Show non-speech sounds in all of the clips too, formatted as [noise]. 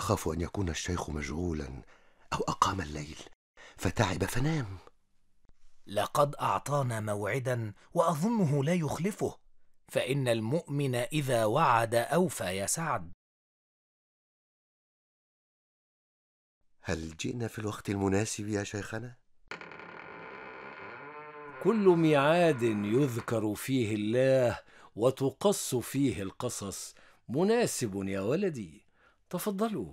أخاف أن يكون الشيخ مشغولا أو أقام الليل فتعب فنام لقد أعطانا موعدا وأظنه لا يخلفه فإن المؤمن إذا وعد أوفى يا سعد هل جئنا في الوقت المناسب يا شيخنا؟ كل ميعاد يذكر فيه الله وتقص فيه القصص مناسب يا ولدي تفضلوا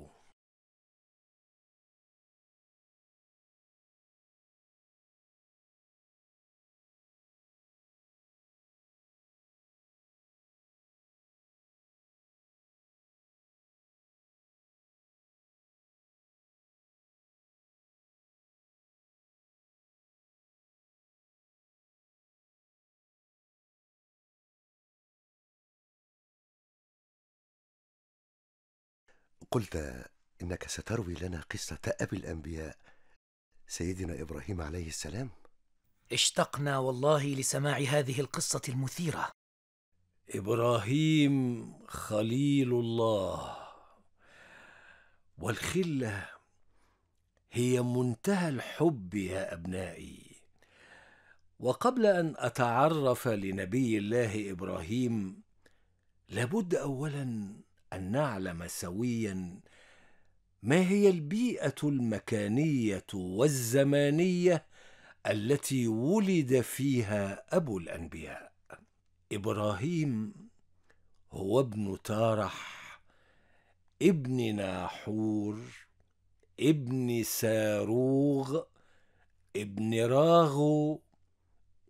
قلت انك ستروي لنا قصه ابي الانبياء سيدنا ابراهيم عليه السلام اشتقنا والله لسماع هذه القصه المثيره ابراهيم خليل الله والخله هي منتهى الحب يا ابنائي وقبل ان اتعرف لنبي الله ابراهيم لابد اولا ان نعلم سويا ما هي البيئه المكانيه والزمانيه التي ولد فيها ابو الانبياء ابراهيم هو ابن تارح ابن ناحور ابن ساروغ ابن راغو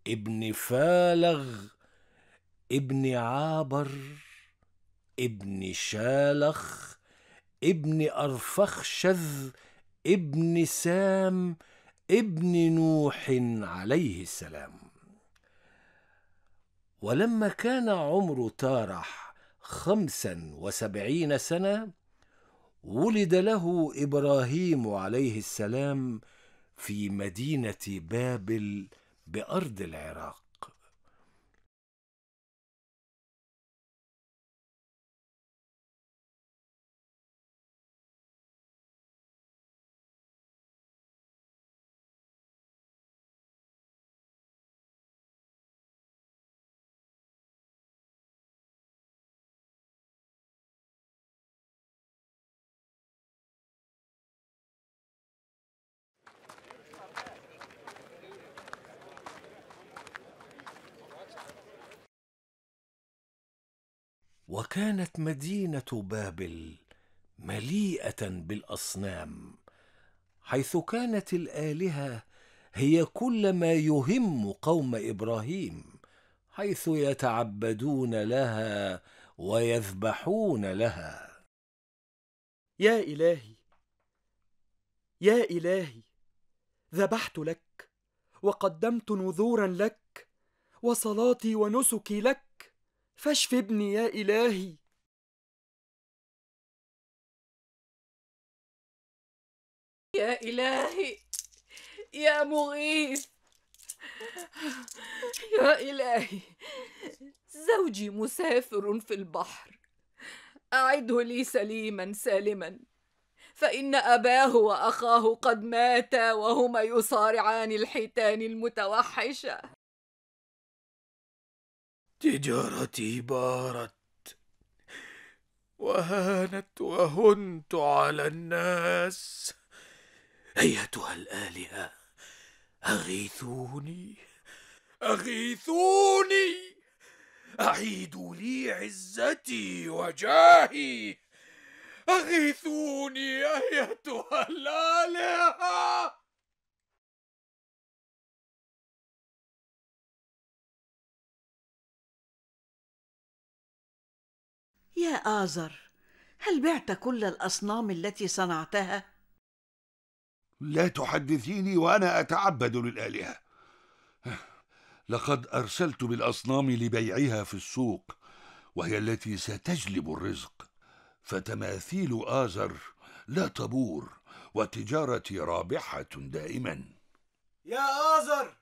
ابن فالغ ابن عابر ابن شالخ ابن أرفخشذ ابن سام ابن نوح عليه السلام ولما كان عمر تارح خمسا وسبعين سنة ولد له إبراهيم عليه السلام في مدينة بابل بأرض العراق وكانت مدينه بابل مليئه بالاصنام حيث كانت الالهه هي كل ما يهم قوم ابراهيم حيث يتعبدون لها ويذبحون لها يا الهي يا الهي ذبحت لك وقدمت نذورا لك وصلاتي ونسكي لك فاشف ابني يا إلهي يا إلهي يا مغيث يا إلهي زوجي مسافر في البحر أعده لي سليما سالما فإن أباه وأخاه قد ماتا وهما يصارعان الحيتان المتوحشة تجارتي بارت وهانت وهنت على الناس ايتها الالهه اغيثوني اغيثوني اعيدوا لي عزتي وجاهي اغيثوني ايتها الالهه يا آزر هل بعت كل الأصنام التي صنعتها؟ لا تحدثيني وأنا أتعبد للآلهة لقد أرسلت بالأصنام لبيعها في السوق وهي التي ستجلب الرزق فتماثيل آزر لا تبور وتجارتي رابحة دائما يا آزر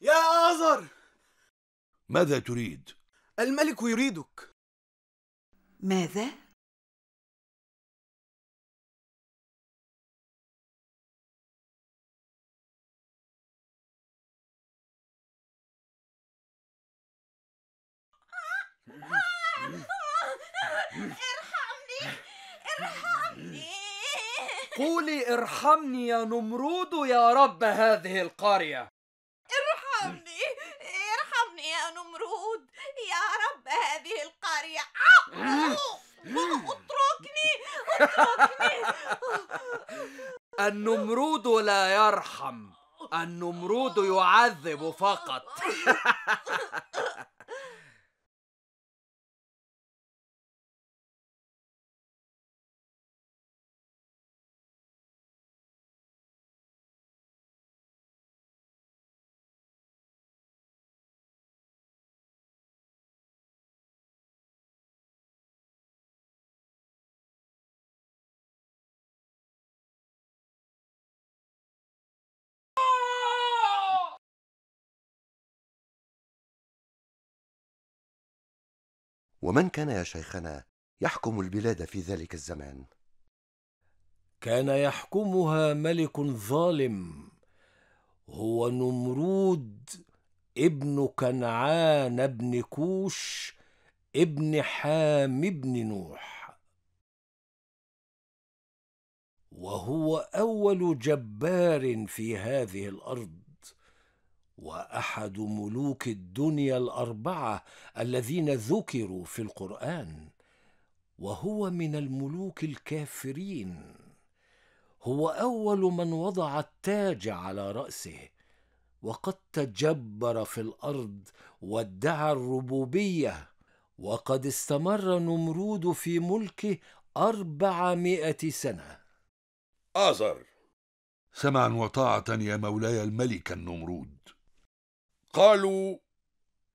يا آزر ماذا تريد؟ الملك يريدك ماذا؟ ارحمني ارحمني قولي ارحمني يا نمرود يا رب هذه القرية ارحمني هذه القارية اتركني اتركني النمرود لا يرحم النمرود يعذب فقط [laughs] ومن كان يا شيخنا يحكم البلاد في ذلك الزمان كان يحكمها ملك ظالم هو نمرود ابن كنعان ابن كوش ابن حام بن نوح وهو اول جبار في هذه الارض واحد ملوك الدنيا الاربعه الذين ذكروا في القران وهو من الملوك الكافرين هو اول من وضع التاج على راسه وقد تجبر في الارض وادعى الربوبيه وقد استمر نمرود في ملكه اربعمائه سنه ازر سمعا وطاعه يا مولاي الملك النمرود قالوا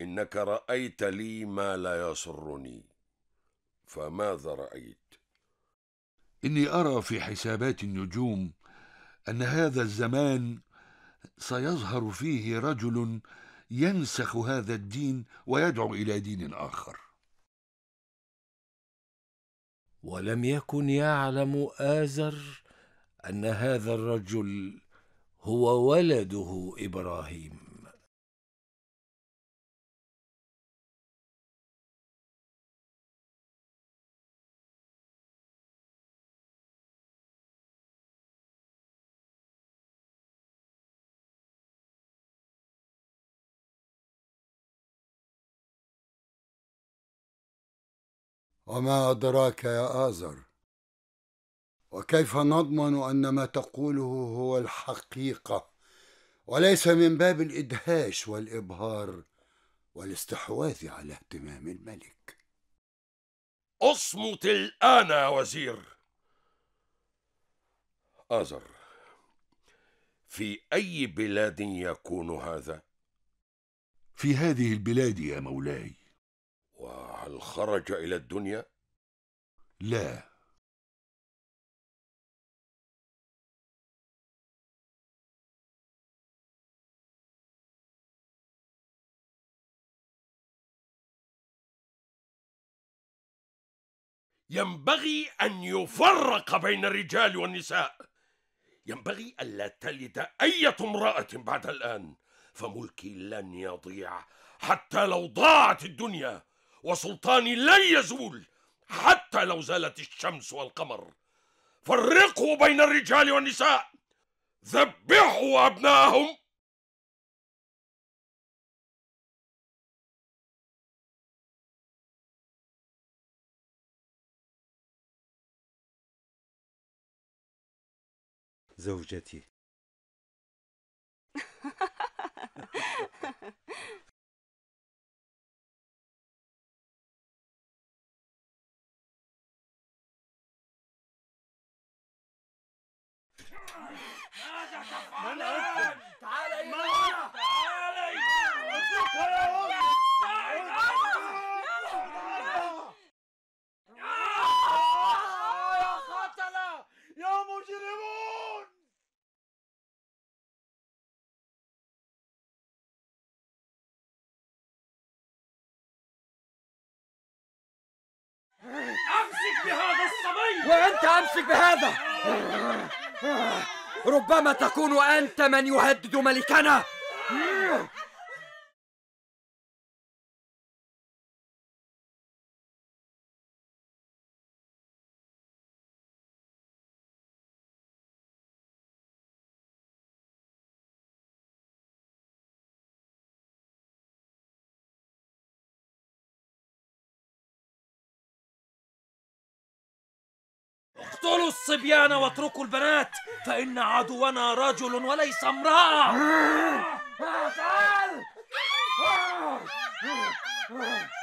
انك رايت لي ما لا يسرني فماذا رايت اني ارى في حسابات النجوم ان هذا الزمان سيظهر فيه رجل ينسخ هذا الدين ويدعو الى دين اخر ولم يكن يعلم ازر ان هذا الرجل هو ولده ابراهيم وما أدراك يا آزر وكيف نضمن أن ما تقوله هو الحقيقة وليس من باب الإدهاش والإبهار والاستحواذ على اهتمام الملك اصمت الآن يا وزير آزر في أي بلاد يكون هذا؟ في هذه البلاد يا مولاي هل خرج إلى الدنيا؟ لا ينبغي أن يفرق بين الرجال والنساء ينبغي ألا تلد أي امرأة بعد الآن فملكي لن يضيع حتى لو ضاعت الدنيا وسلطاني لن يزول حتى لو زالت الشمس والقمر فرقوا بين الرجال والنساء ذبحوا أبناءهم زوجتي [laughs] ماذا تعال يا تعال يا قتلة يا مجرمون امسك بهذا الصبي وانت امسك بهذا ربما تكون أنت من يهدد ملكنا اقتلوا الصبيان واتركوا البنات فإن عدونا رجل وليس امرأة [laughs] تعال [laughs]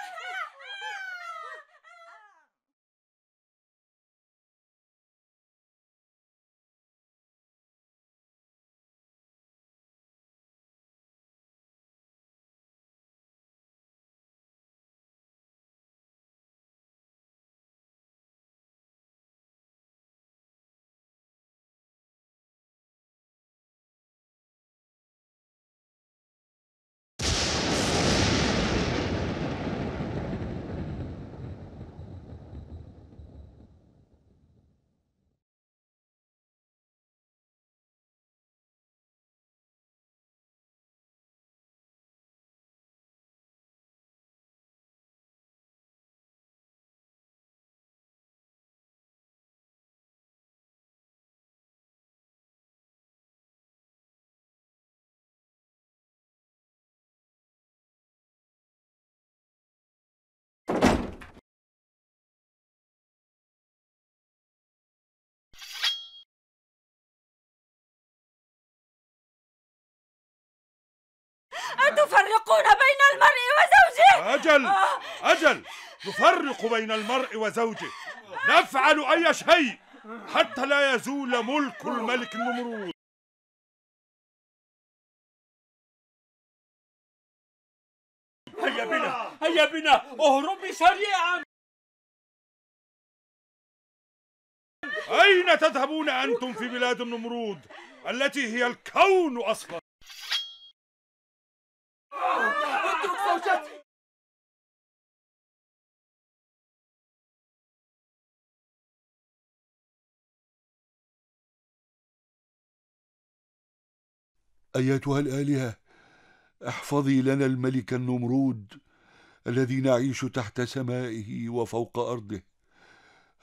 أتفرقون بين المرء وزوجه أجل آه. أجل نفرق بين المرء وزوجه نفعل أي شيء حتى لا يزول ملك الملك النمرود هيا بنا هيا بنا اهربي سريعا أين تذهبون أنتم في بلاد النمرود التي هي الكون أصلا اترك زوجتي ايتها الالهه احفظي لنا الملك النمرود الذي نعيش تحت سمائه وفوق ارضه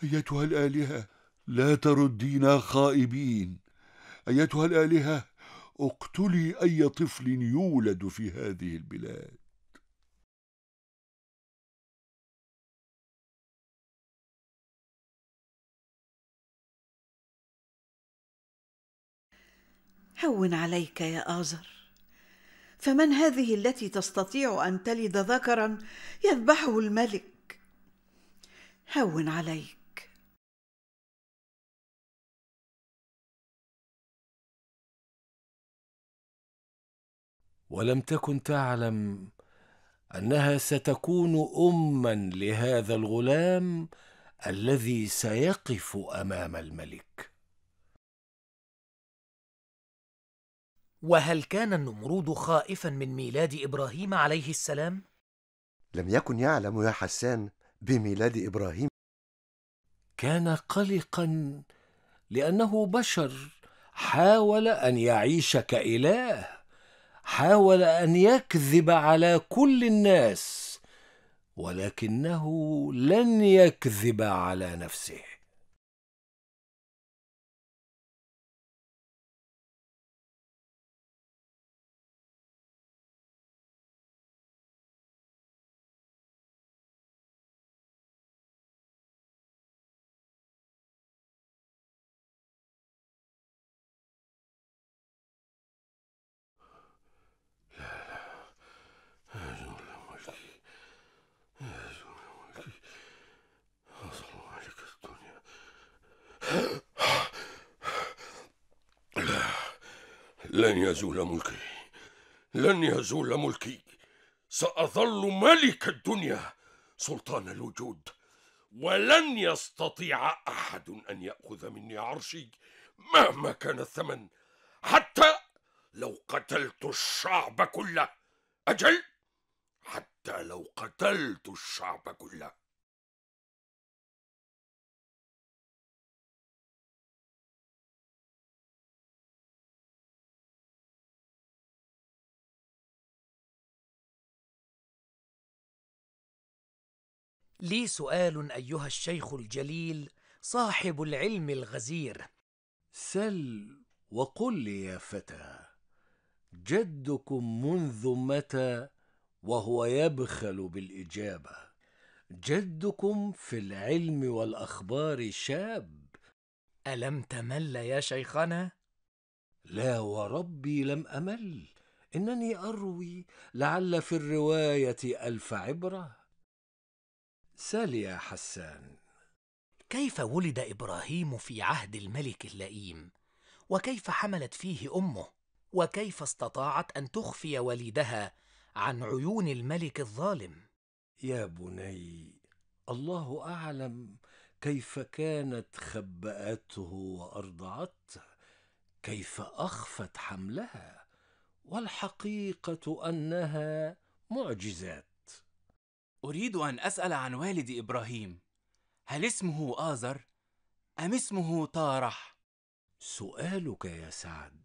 ايتها الالهه لا تردينا خائبين ايتها الالهه اقتلي أي طفل يولد في هذه البلاد هون عليك يا آزر فمن هذه التي تستطيع أن تلد ذكرا يذبحه الملك هون عليك ولم تكن تعلم انها ستكون اما لهذا الغلام الذي سيقف امام الملك وهل كان النمرود خائفا من ميلاد ابراهيم عليه السلام لم يكن يعلم يا حسان بميلاد ابراهيم كان قلقا لانه بشر حاول ان يعيش كاله حاول ان يكذب على كل الناس ولكنه لن يكذب على نفسه لن يزول ملكي لن يزول ملكي سأظل ملك الدنيا سلطان الوجود ولن يستطيع أحد أن يأخذ مني عرشي مهما كان الثمن حتى لو قتلت الشعب كله أجل حتى لو قتلت الشعب كله لي سؤال أيها الشيخ الجليل صاحب العلم الغزير سل وقل لي يا فتى جدكم منذ متى وهو يبخل بالإجابة جدكم في العلم والأخبار شاب ألم تمل يا شيخنا؟ لا وربي لم أمل إنني أروي لعل في الرواية ألف عبرة يا حسان كيف ولد إبراهيم في عهد الملك اللئيم؟ وكيف حملت فيه أمه؟ وكيف استطاعت أن تخفي وليدها عن عيون الملك الظالم؟ يا بني الله أعلم كيف كانت خبأته وأرضعته كيف أخفت حملها والحقيقة أنها معجزات أريد أن أسأل عن والد إبراهيم هل اسمه آزر أم اسمه طارح؟ سؤالك يا سعد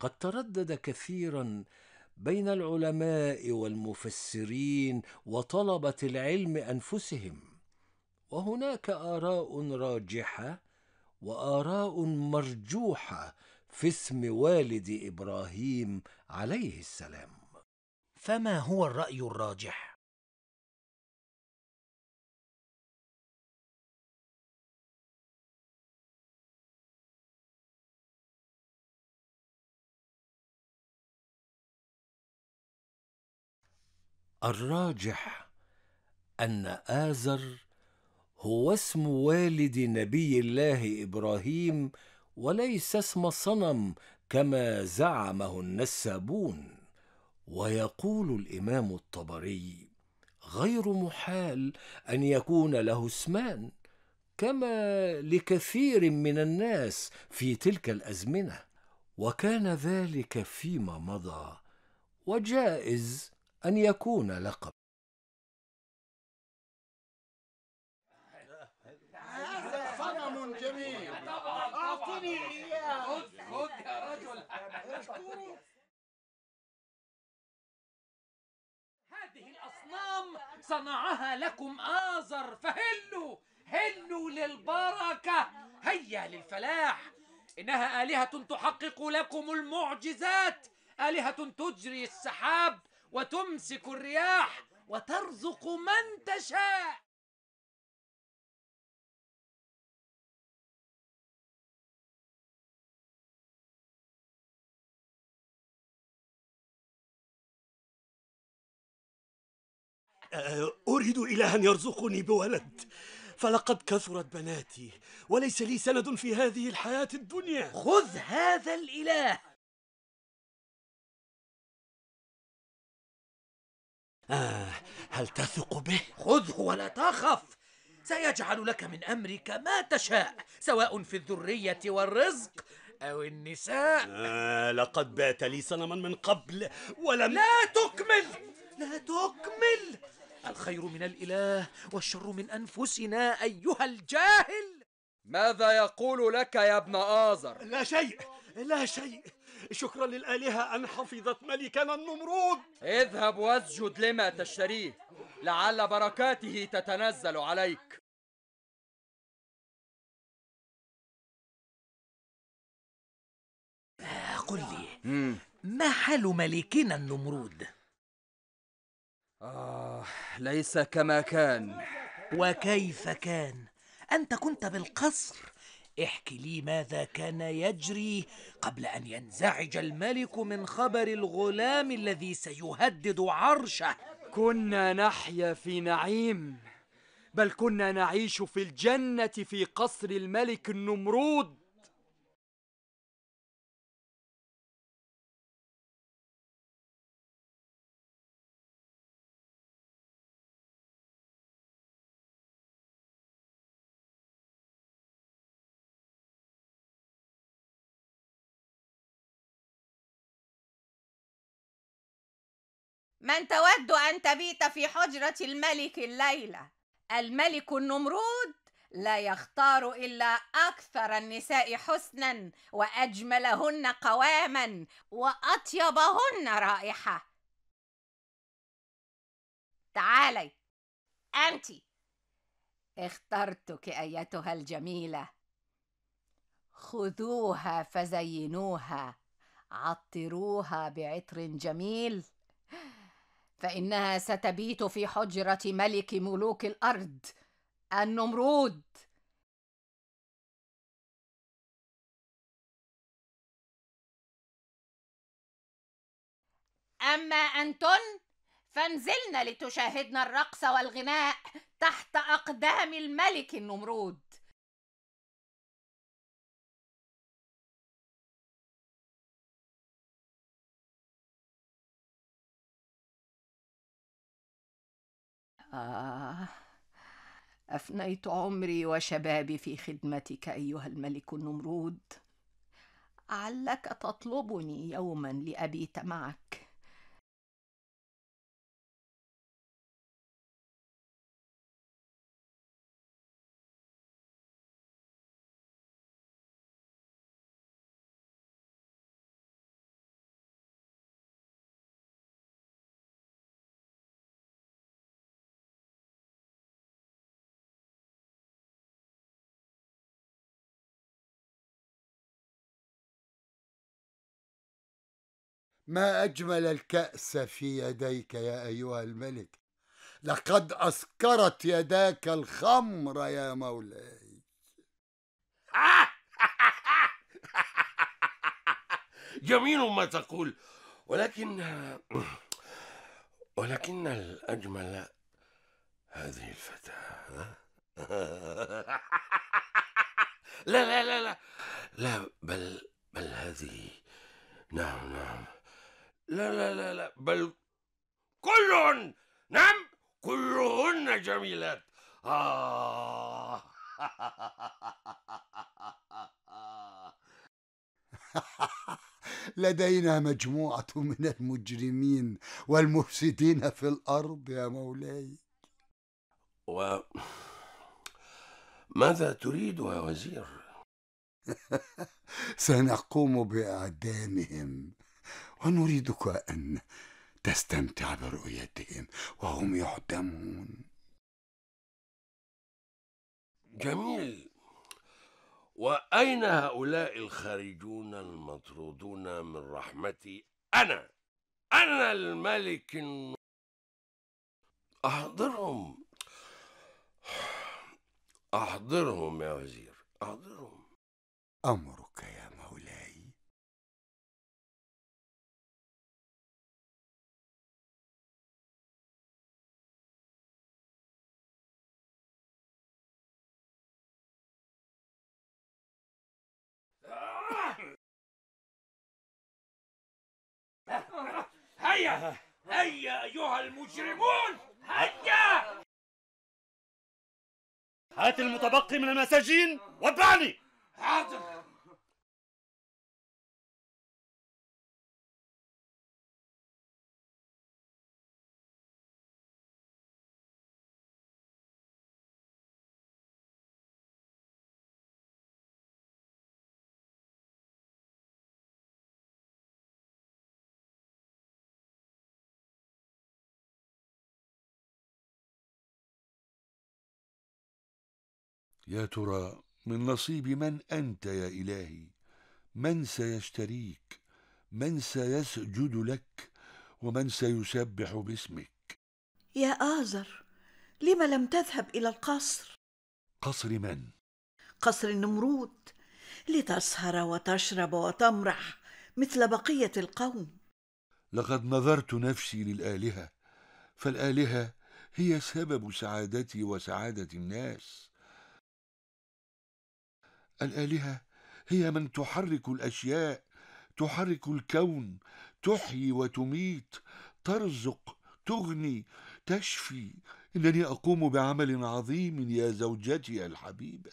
قد تردد كثيرا بين العلماء والمفسرين وطلبة العلم أنفسهم وهناك آراء راجحة وآراء مرجوحة في اسم والد إبراهيم عليه السلام فما هو الرأي الراجح؟ الراجح ان ازر هو اسم والد نبي الله ابراهيم وليس اسم صنم كما زعمه النسابون ويقول الامام الطبري غير محال ان يكون له اسمان كما لكثير من الناس في تلك الازمنه وكان ذلك فيما مضى وجائز أن يكون لقب هذا صنم جميل أعطني إياه خذ خذ يا رجل هذه الأصنام صنعها لكم آزر فهلوا هلوا للبركة هيا للفلاح إنها آلهة تحقق لكم المعجزات آلهة تجري السحاب وتمسك الرياح وترزق من تشاء أه، أريد إلها يرزقني بولد فلقد كثرت بناتي وليس لي سند في هذه الحياة الدنيا خذ هذا الإله آه هل تثق به؟ خذه ولا تخف سيجعل لك من أمرك ما تشاء سواء في الذرية والرزق أو النساء آه لقد بات لي صنما من قبل ولم لا تكمل لا تكمل الخير من الإله والشر من أنفسنا أيها الجاهل ماذا يقول لك يا ابن آزر؟ لا شيء لا شيء شكرا للآلهة أن حفظت ملكنا النمرود اذهب واسجد لما تشتريه لعل بركاته تتنزل عليك قل لي ما حال ملكنا النمرود آه ليس كما كان وكيف كان أنت كنت بالقصر احكي لي ماذا كان يجري قبل أن ينزعج الملك من خبر الغلام الذي سيهدد عرشه كنا نحيا في نعيم بل كنا نعيش في الجنة في قصر الملك النمرود من تود أن تبيت في حجرة الملك الليلة الملك النمرود لا يختار إلا أكثر النساء حسنا وأجملهن قواما وأطيبهن رائحة تعالي أنتِ اخترتك أيتها الجميلة خذوها فزينوها عطروها بعطر جميل فانها ستبيت في حجره ملك ملوك الارض النمرود اما انتن فانزلن لتشاهدن الرقص والغناء تحت اقدام الملك النمرود آه أفنيت عمري وشبابي في خدمتك أيها الملك النمرود علك تطلبني يوما لأبيت معك ما أجمل الكأس في يديك يا أيها الملك لقد أسكرت يداك الخمر يا مولاي [laughs] جميل ما تقول ولكن ولكن الأجمل هذه الفتاة [laughs] لا لا لا لا لا بل بل هذه نعم نعم لا لا لا لا بل كلهن نعم كلهن جميلات آه [laughs] لدينا مجموعة من المجرمين والمفسدين في الأرض يا مولاي و ماذا تريد يا وزير؟ [laughs] سنقوم بإعدامهم ونريدك أن تستمتع برؤيتهم وهم يحتمون جميل وأين هؤلاء الخارجون المطرودون من رحمتي أنا أنا الملك أحضرهم أحضرهم يا وزير أحضرهم أمرك يا هيا أيها المجرمون هيا هات المتبقي من المساجين وابعني حاضر يا ترى من نصيب من أنت يا إلهي من سيشتريك من سيسجد لك ومن سيسبح باسمك يا آزر لم لم تذهب إلى القصر قصر من؟ قصر النمرود لتسهر وتشرب وتمرح مثل بقية القوم لقد نظرت نفسي للآلهة فالآلهة هي سبب سعادتي وسعادة الناس الالهه هي من تحرك الاشياء تحرك الكون تحيي وتميت ترزق تغني تشفي انني اقوم بعمل عظيم يا زوجتي الحبيبه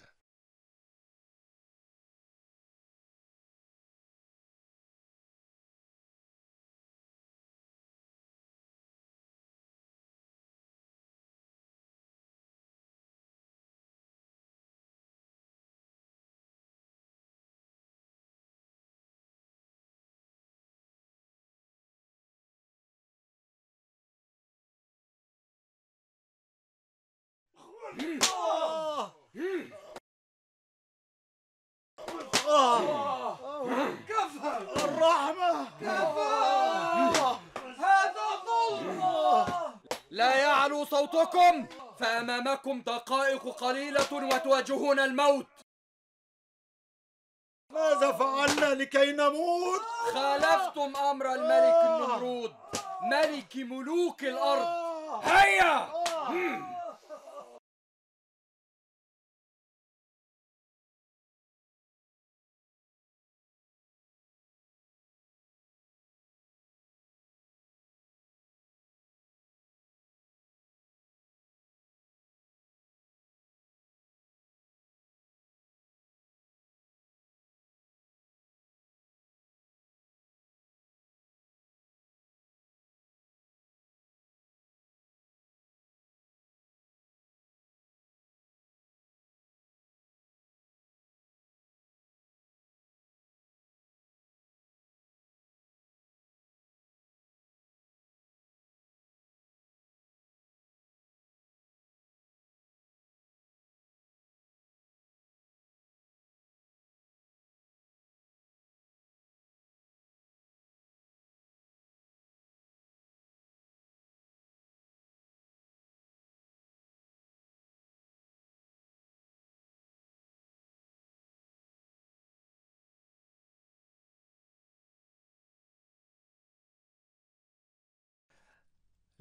كفى الرحمة كفى هذا ظلم لا يعلو صوتكم فأمامكم دقائق قليلة وتواجهون الموت ماذا فعلنا لكي نموت؟ خالفتم أمر الملك النمرود ملك ملوك الأرض هيا!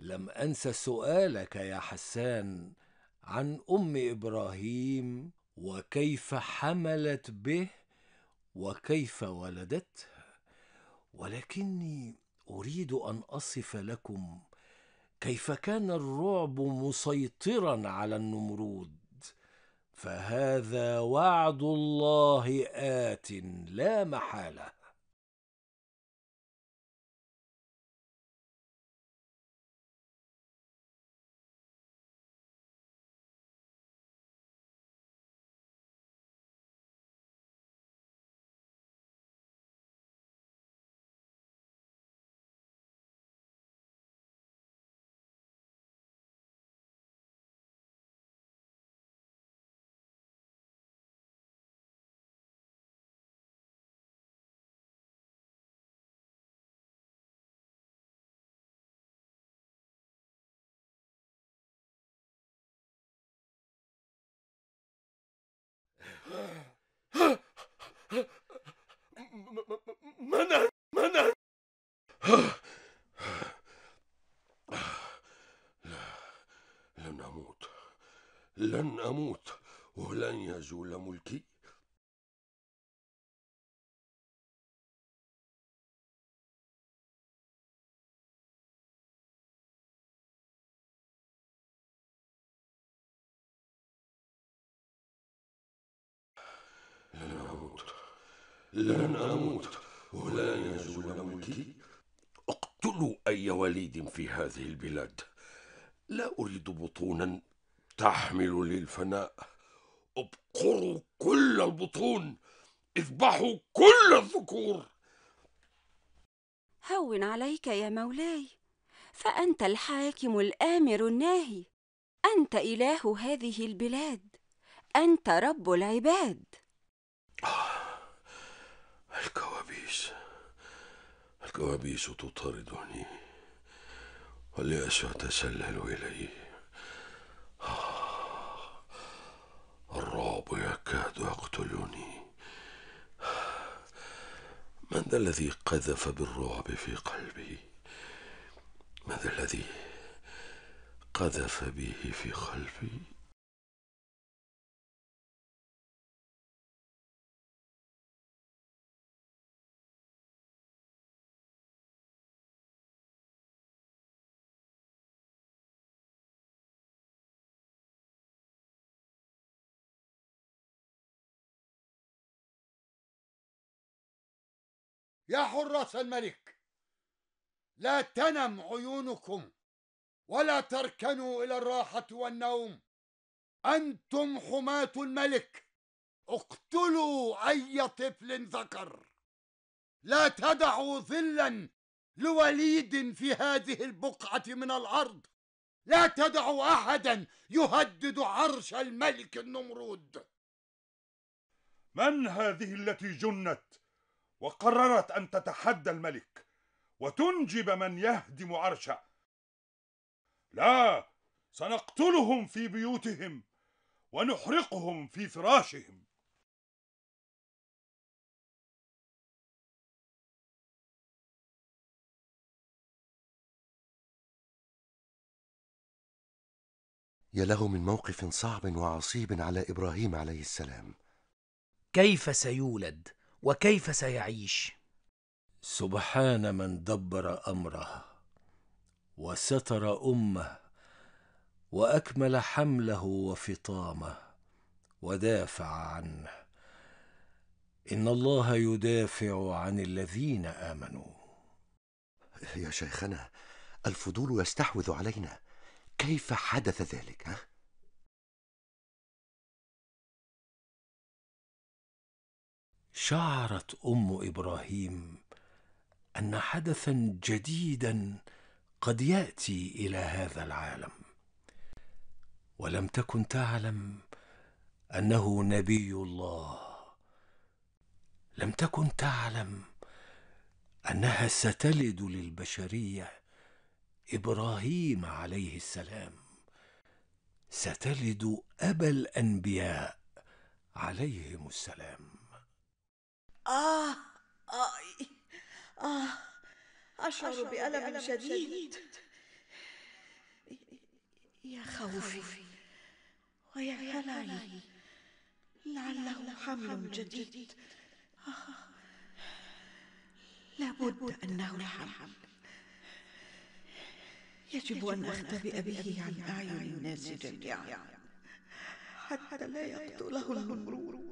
لم انس سؤالك يا حسان عن ام ابراهيم وكيف حملت به وكيف ولدته ولكني اريد ان اصف لكم كيف كان الرعب مسيطرا على النمرود فهذا وعد الله ات لا محاله من انت لا لن أموت لن أموت ولن يزول ملكي لن أموت ولا يزول ملكي اقتلوا أي وليد في هذه البلاد لا أريد بطونا تحمل للفناء ابقروا كل البطون اذبحوا كل الذكور هون عليك يا مولاي فأنت الحاكم الآمر الناهي أنت إله هذه البلاد أنت رب العباد آه. الكوابيس الكوابيس تطاردني والياس يتسلل الي آه، الرعب يكاد يقتلني من ذا الذي قذف بالرعب في قلبي من ذا الذي قذف به في قلبي يا حراس الملك لا تنم عيونكم ولا تركنوا إلى الراحة والنوم أنتم حماة الملك اقتلوا أي طفل ذكر لا تدعوا ظلا لوليد في هذه البقعة من الأرض لا تدعوا أحدا يهدد عرش الملك النمرود من هذه التي جنت وقررت أن تتحدى الملك وتنجب من يهدم عرشه لا سنقتلهم في بيوتهم ونحرقهم في فراشهم يا له من موقف صعب وعصيب على ابراهيم عليه السلام كيف سيولد وكيف سيعيش سبحان من دبر امره وستر امه واكمل حمله وفطامه ودافع عنه ان الله يدافع عن الذين امنوا يا شيخنا الفضول يستحوذ علينا كيف حدث ذلك ها شعرت ام ابراهيم ان حدثا جديدا قد ياتي الى هذا العالم ولم تكن تعلم انه نبي الله لم تكن تعلم انها ستلد للبشريه ابراهيم عليه السلام ستلد ابا الانبياء عليهم السلام آه آه آه أشعر, أشعر بألم, بألم شديد. شديد يا خوفي ويا هلعي لعله حمل جديد آه. لابد أنه الحمل يجب أن أختبئ به عن أعين الناس جميعا حتى لا يقتله المرور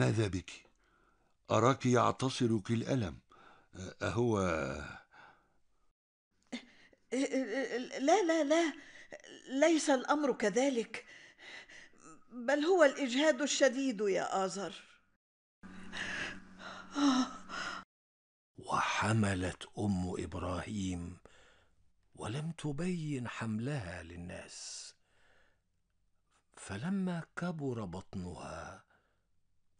ماذا بك أراك يعتصرك الألم أه، أهو لا لا لا ليس الأمر كذلك بل هو الإجهاد الشديد يا آزر وحملت أم إبراهيم ولم تبين حملها للناس فلما كبر بطنها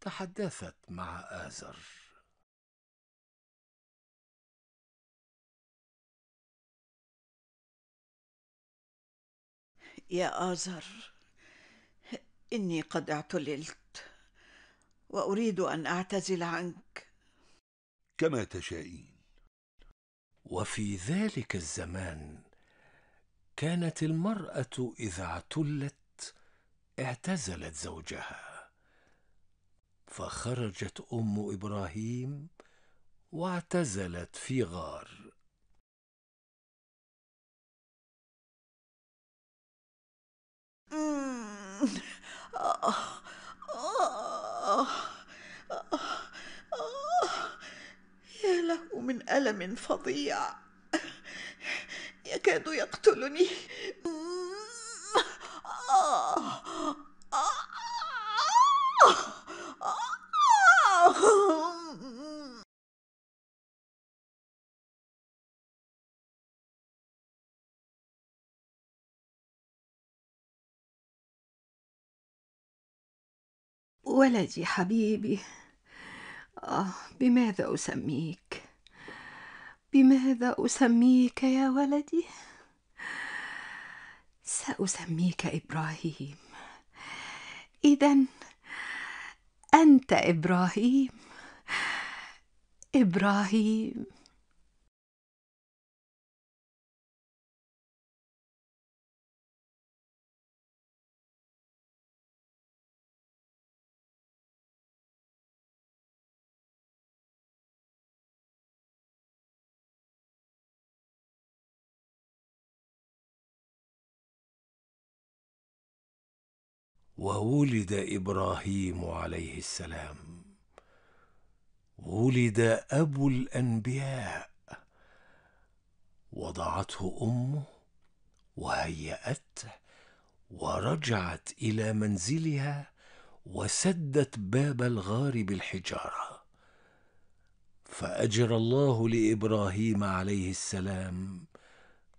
تحدثت مع آزر يا آزر إني قد اعتللت وأريد أن أعتزل عنك كما تشائين وفي ذلك الزمان كانت المرأة إذا اعتلت اعتزلت زوجها فخرجت ام ابراهيم واعتزلت في غار يا له من الم فظيع يكاد يقتلني ولدي حبيبي آه بماذا أسميك بماذا أسميك يا ولدي سأسميك إبراهيم إذا انت ابراهيم ابراهيم وولد ابراهيم عليه السلام ولد ابو الانبياء وضعته امه وهياته ورجعت الى منزلها وسدت باب الغار بالحجاره فاجر الله لابراهيم عليه السلام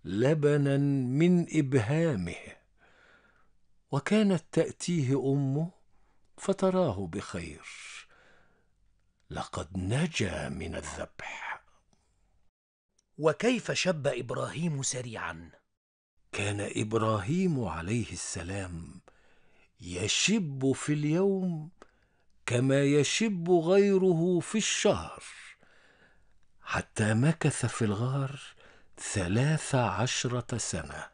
لبنا من ابهامه وكانت تأتيه أمه فتراه بخير لقد نجا من الذبح وكيف شب إبراهيم سريعا كان إبراهيم عليه السلام يشب في اليوم كما يشب غيره في الشهر حتى مكث في الغار ثلاث عشرة سنة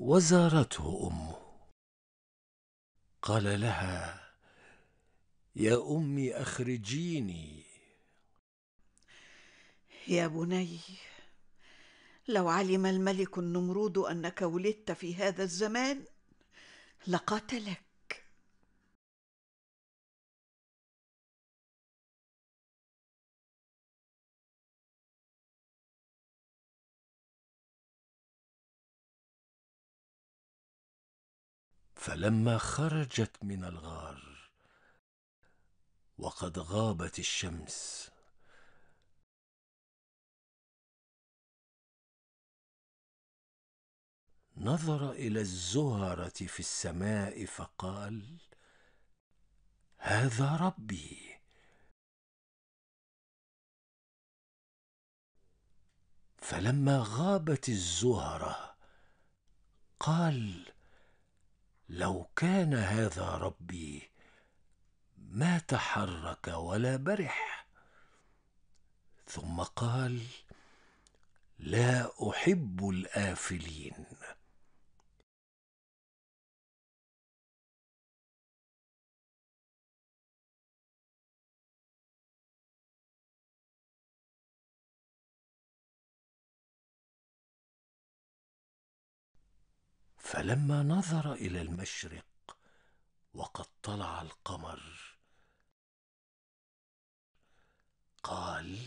وزارته أمه قال لها يا امي اخرجيني يا بني لو علم الملك النمرود انك ولدت في هذا الزمان لقاتلك فلما خرجت من الغار وقد غابت الشمس نظر الى الزهره في السماء فقال هذا ربي فلما غابت الزهره قال لو كان هذا ربي ما تحرك ولا برح ثم قال لا احب الافلين فلما نظر الى المشرق وقد طلع القمر قال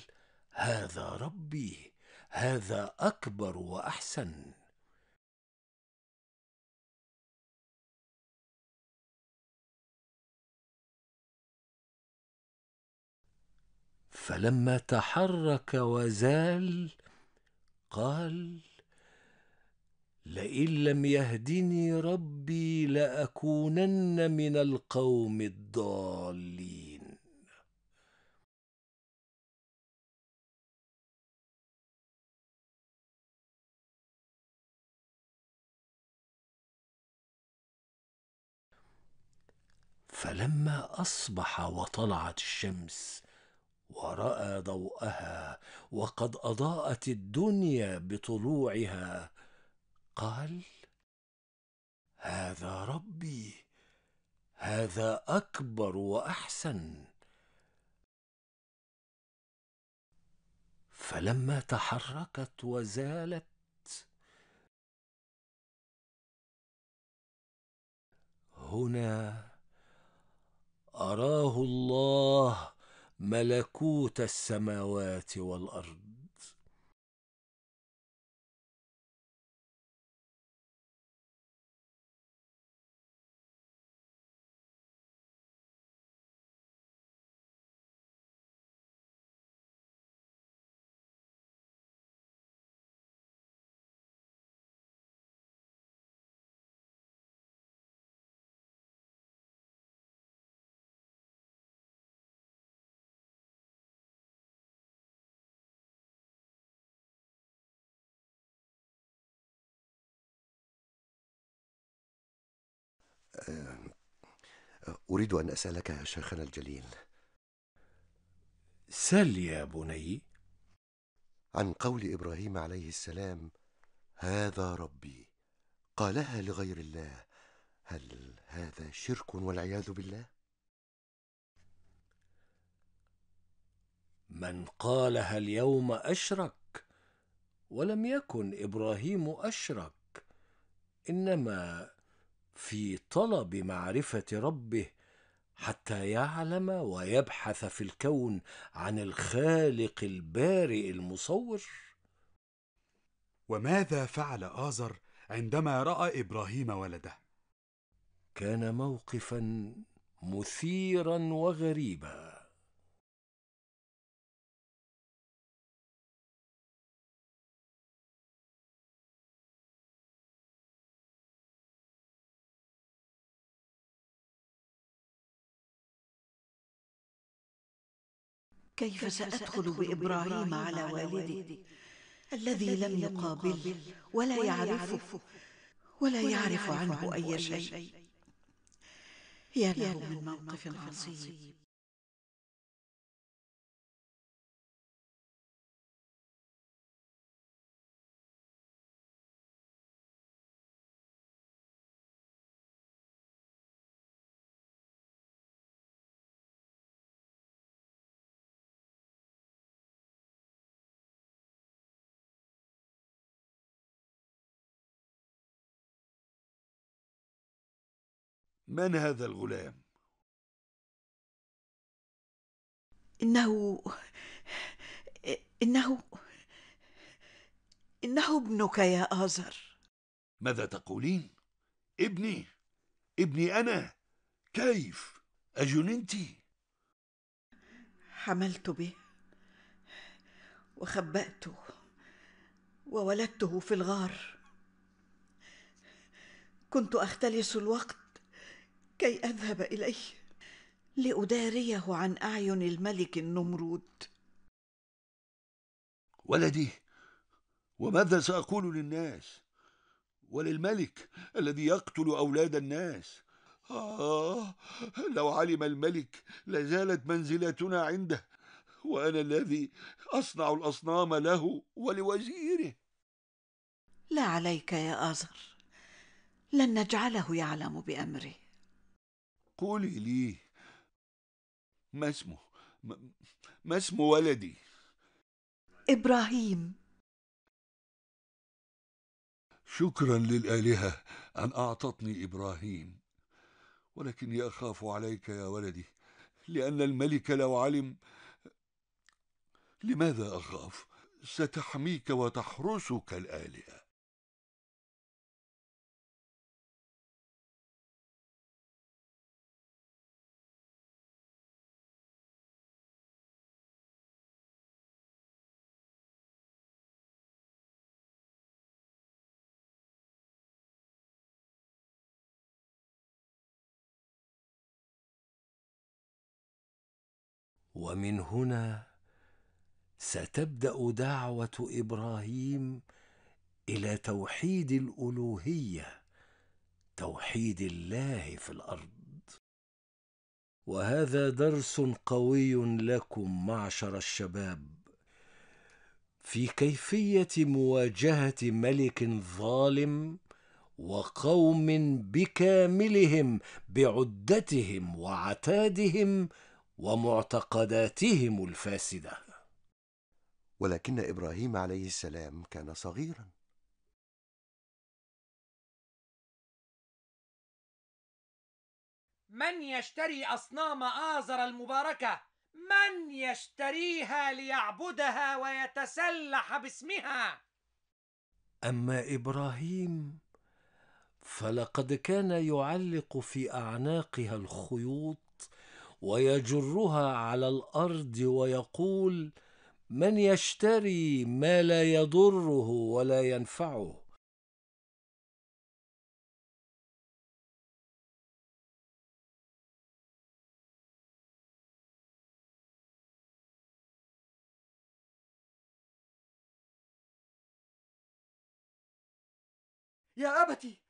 هذا ربي هذا اكبر واحسن فلما تحرك وزال قال لئن لم يهدني ربي لاكونن من القوم الضالين فلما اصبح وطلعت الشمس وراى ضوءها وقد اضاءت الدنيا بطلوعها قال هذا ربي هذا اكبر واحسن فلما تحركت وزالت هنا اراه الله ملكوت السماوات والارض أريد أن أسألك يا شيخنا الجليل سل يا بني عن قول إبراهيم عليه السلام هذا ربي قالها لغير الله هل هذا شرك والعياذ بالله من قالها اليوم اشرك ولم يكن ابراهيم اشرك انما في طلب معرفه ربه حتى يعلم ويبحث في الكون عن الخالق البارئ المصور وماذا فعل آزر عندما رأى إبراهيم ولده؟ كان موقفا مثيرا وغريبا كيف سأدخل بإبراهيم على والدي الذي لم يقابله ولا يعرفه ولا يعرف عنه أي شيء يا له من موقف عصيب من هذا الغلام انه انه انه ابنك يا ازر ماذا تقولين ابني ابني انا كيف اجننت حملت به وخباته وولدته في الغار كنت اختلس الوقت كي اذهب اليه لاداريه عن اعين الملك النمرود ولدي وماذا ساقول للناس وللملك الذي يقتل اولاد الناس آه لو علم الملك لزالت منزلتنا عنده وأنا الذي أصنع الأصنام له ولوزيره لا عليك يا آزر لن نجعله يعلم بأمره قولي لي ما اسمه ما اسمه ولدي إبراهيم شكرا للآلهة أن أعطتني إبراهيم ولكني أخاف عليك يا ولدي لأن الملك لو علم لماذا أخاف؟ ستحميك وتحرسك الآلهة ومن هنا ستبدا دعوه ابراهيم الى توحيد الالوهيه توحيد الله في الارض وهذا درس قوي لكم معشر الشباب في كيفيه مواجهه ملك ظالم وقوم بكاملهم بعدتهم وعتادهم ومعتقداتهم الفاسده ولكن ابراهيم عليه السلام كان صغيرا من يشتري اصنام ازر المباركه من يشتريها ليعبدها ويتسلح باسمها اما ابراهيم فلقد كان يعلق في اعناقها الخيوط ويجرها على الارض ويقول من يشتري ما لا يضره ولا ينفعه يا أبتي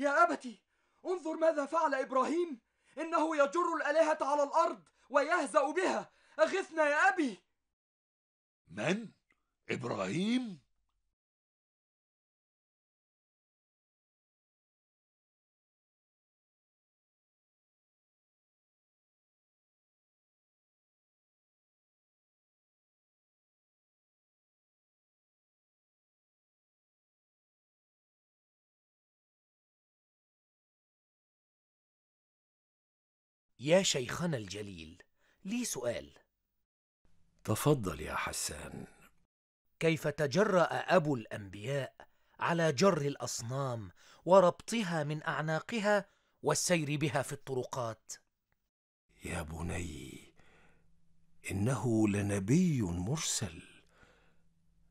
يا أبتي انظر ماذا فعل إبراهيم إنه يجر الآلهة على الأرض ويهزأ بها أغثنا يا أبي من؟ إبراهيم؟ يا شيخنا الجليل لي سؤال تفضل يا حسان كيف تجرأ أبو الأنبياء على جر الأصنام وربطها من أعناقها والسير بها في الطرقات يا بني إنه لنبي مرسل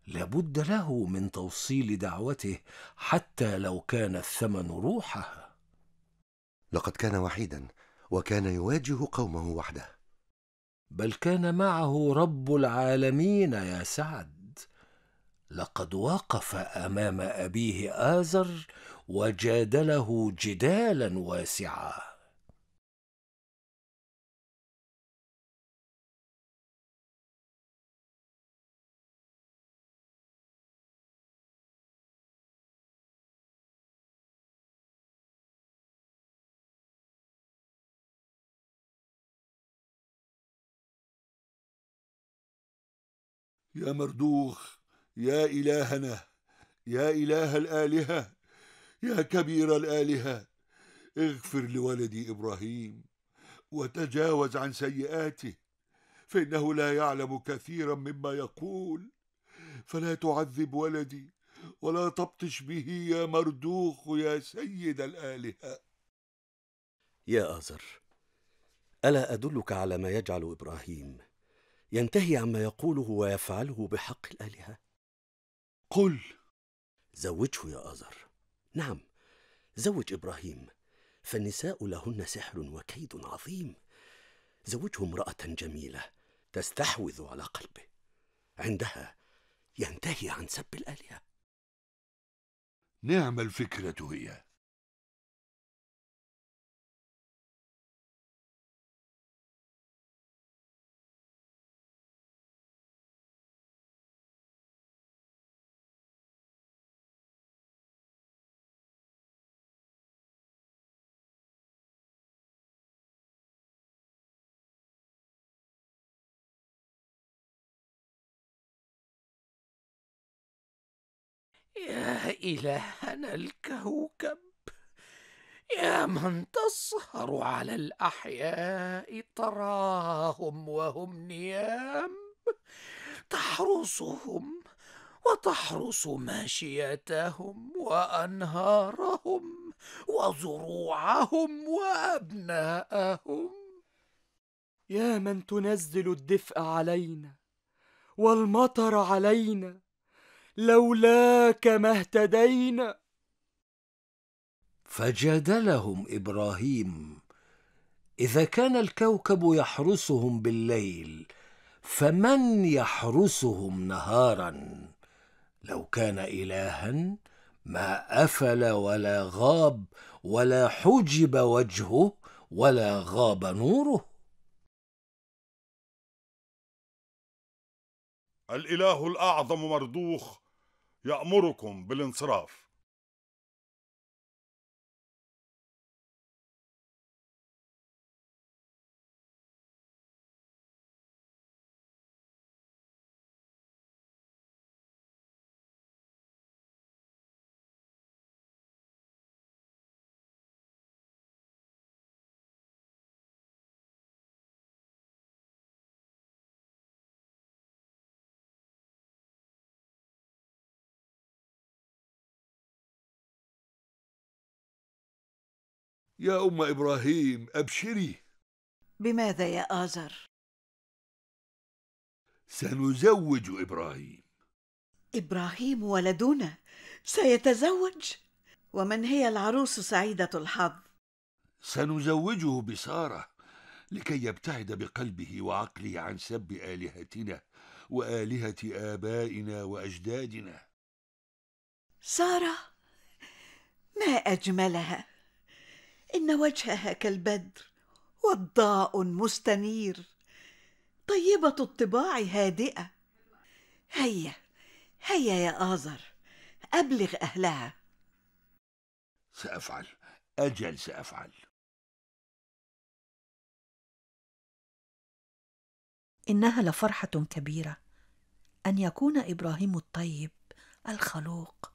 لابد له من توصيل دعوته حتى لو كان الثمن روحه لقد كان وحيدا وكان يواجه قومه وحده بل كان معه رب العالمين يا سعد لقد وقف امام ابيه ازر وجادله جدالا واسعا يا مردوخ يا إلهنا يا إله الآلهة يا كبير الآلهة اغفر لولدي إبراهيم وتجاوز عن سيئاته فإنه لا يعلم كثيرا مما يقول فلا تعذب ولدي ولا تبطش به يا مردوخ يا سيد الآلهة يا آزر ألا أدلك على ما يجعل إبراهيم ينتهي عما يقوله ويفعله بحق الآلهة قل زوجه يا أزر نعم زوج إبراهيم فالنساء لهن سحر وكيد عظيم زوجه امرأة جميلة تستحوذ على قلبه عندها ينتهي عن سب الآلهة نعم الفكرة هي يا إلهنا الكوكب يا من تصهر على الأحياء تراهم وهم نيام تحرسهم وتحرس ماشيتهم وأنهارهم وزروعهم وأبناءهم يا من تنزل الدفء علينا والمطر علينا لولاك ما اهتدينا فجادلهم ابراهيم اذا كان الكوكب يحرسهم بالليل فمن يحرسهم نهارا لو كان الها ما افل ولا غاب ولا حجب وجهه ولا غاب نوره الإله الأعظم مردوخ يأمركم بالانصراف يا أم إبراهيم أبشري بماذا يا آزر؟ سنزوج إبراهيم إبراهيم ولدنا سيتزوج ومن هي العروس سعيدة الحظ؟ سنزوجه بسارة لكي يبتعد بقلبه وعقله عن سب آلهتنا وآلهة آبائنا وأجدادنا سارة ما أجملها إن وجهها كالبدر وضاء مستنير طيبة الطباع هادئة هيا هيا يا آزر أبلغ أهلها سأفعل أجل سأفعل إنها لفرحة كبيرة أن يكون إبراهيم الطيب الخلوق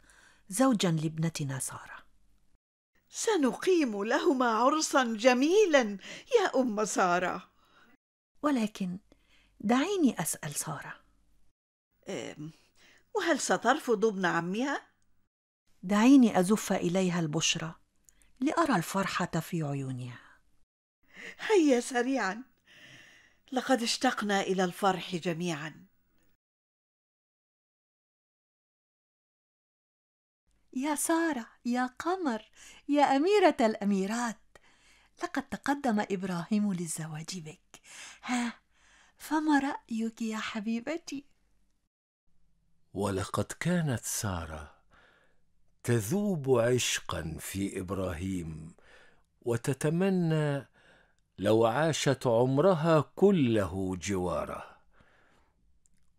زوجا لابنتنا ساره سنقيم لهما عرسا جميلا يا ام ساره ولكن دعيني اسال ساره وهل سترفض ابن عمها دعيني ازف اليها البشرى لارى الفرحه في عيونها هيا سريعا لقد اشتقنا الى الفرح جميعا يا ساره يا قمر يا اميره الاميرات لقد تقدم ابراهيم للزواج بك ها فما رايك يا حبيبتي ولقد كانت ساره تذوب عشقا في ابراهيم وتتمنى لو عاشت عمرها كله جواره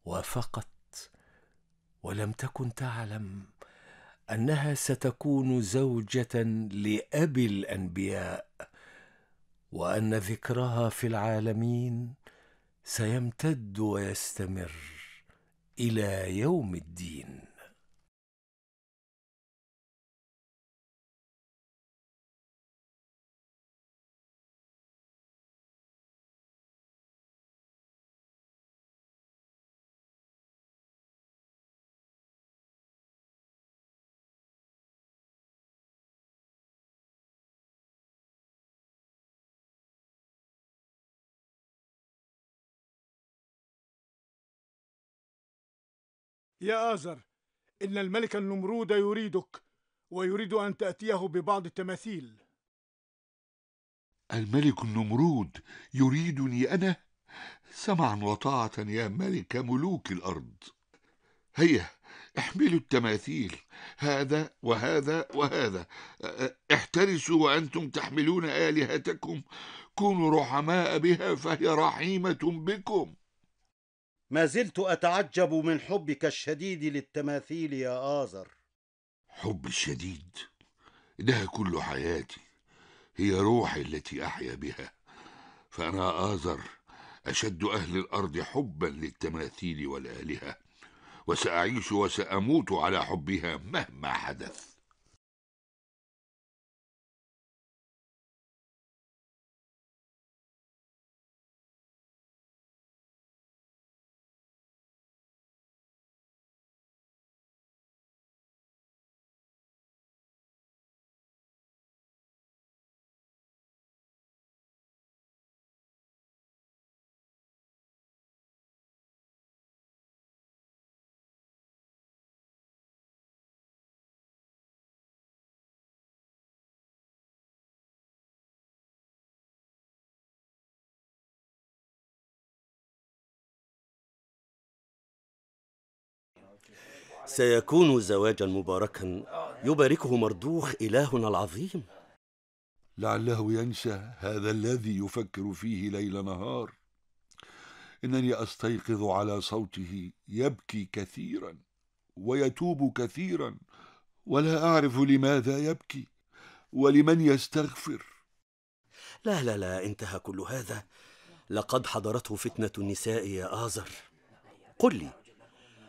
وافقت ولم تكن تعلم انها ستكون زوجه لابي الانبياء وان ذكرها في العالمين سيمتد ويستمر الى يوم الدين يا آزر إن الملك النمرود يريدك ويريد أن تأتيه ببعض التماثيل الملك النمرود يريدني أنا سمعا وطاعة يا ملك ملوك الأرض هيا احملوا التماثيل هذا وهذا وهذا احترسوا وأنتم تحملون آلهتكم كونوا رحماء بها فهي رحيمة بكم ما زلت أتعجب من حبك الشديد للتماثيل يا آزر حب الشديد ده كل حياتي هي روحي التي أحيا بها فأنا آزر أشد أهل الأرض حبا للتماثيل والآلهة وسأعيش وسأموت على حبها مهما حدث سيكون زواجا مباركا يباركه مردوخ إلهنا العظيم لعله ينسى هذا الذي يفكر فيه ليل نهار إنني أستيقظ على صوته يبكي كثيرا ويتوب كثيرا ولا أعرف لماذا يبكي ولمن يستغفر لا لا لا انتهى كل هذا لقد حضرته فتنة النساء يا آزر قل لي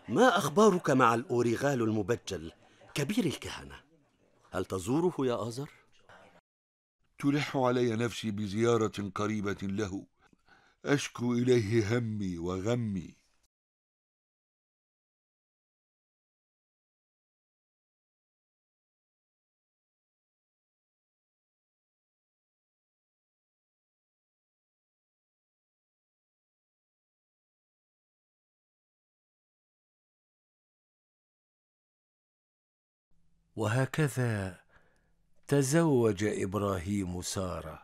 ما أخبارك مع الأوريغال المبجل كبير الكهنة؟ هل تزوره يا آزر؟ تلح علي نفسي بزيارة قريبة له أشكو إليه همي وغمي وهكذا تزوج ابراهيم ساره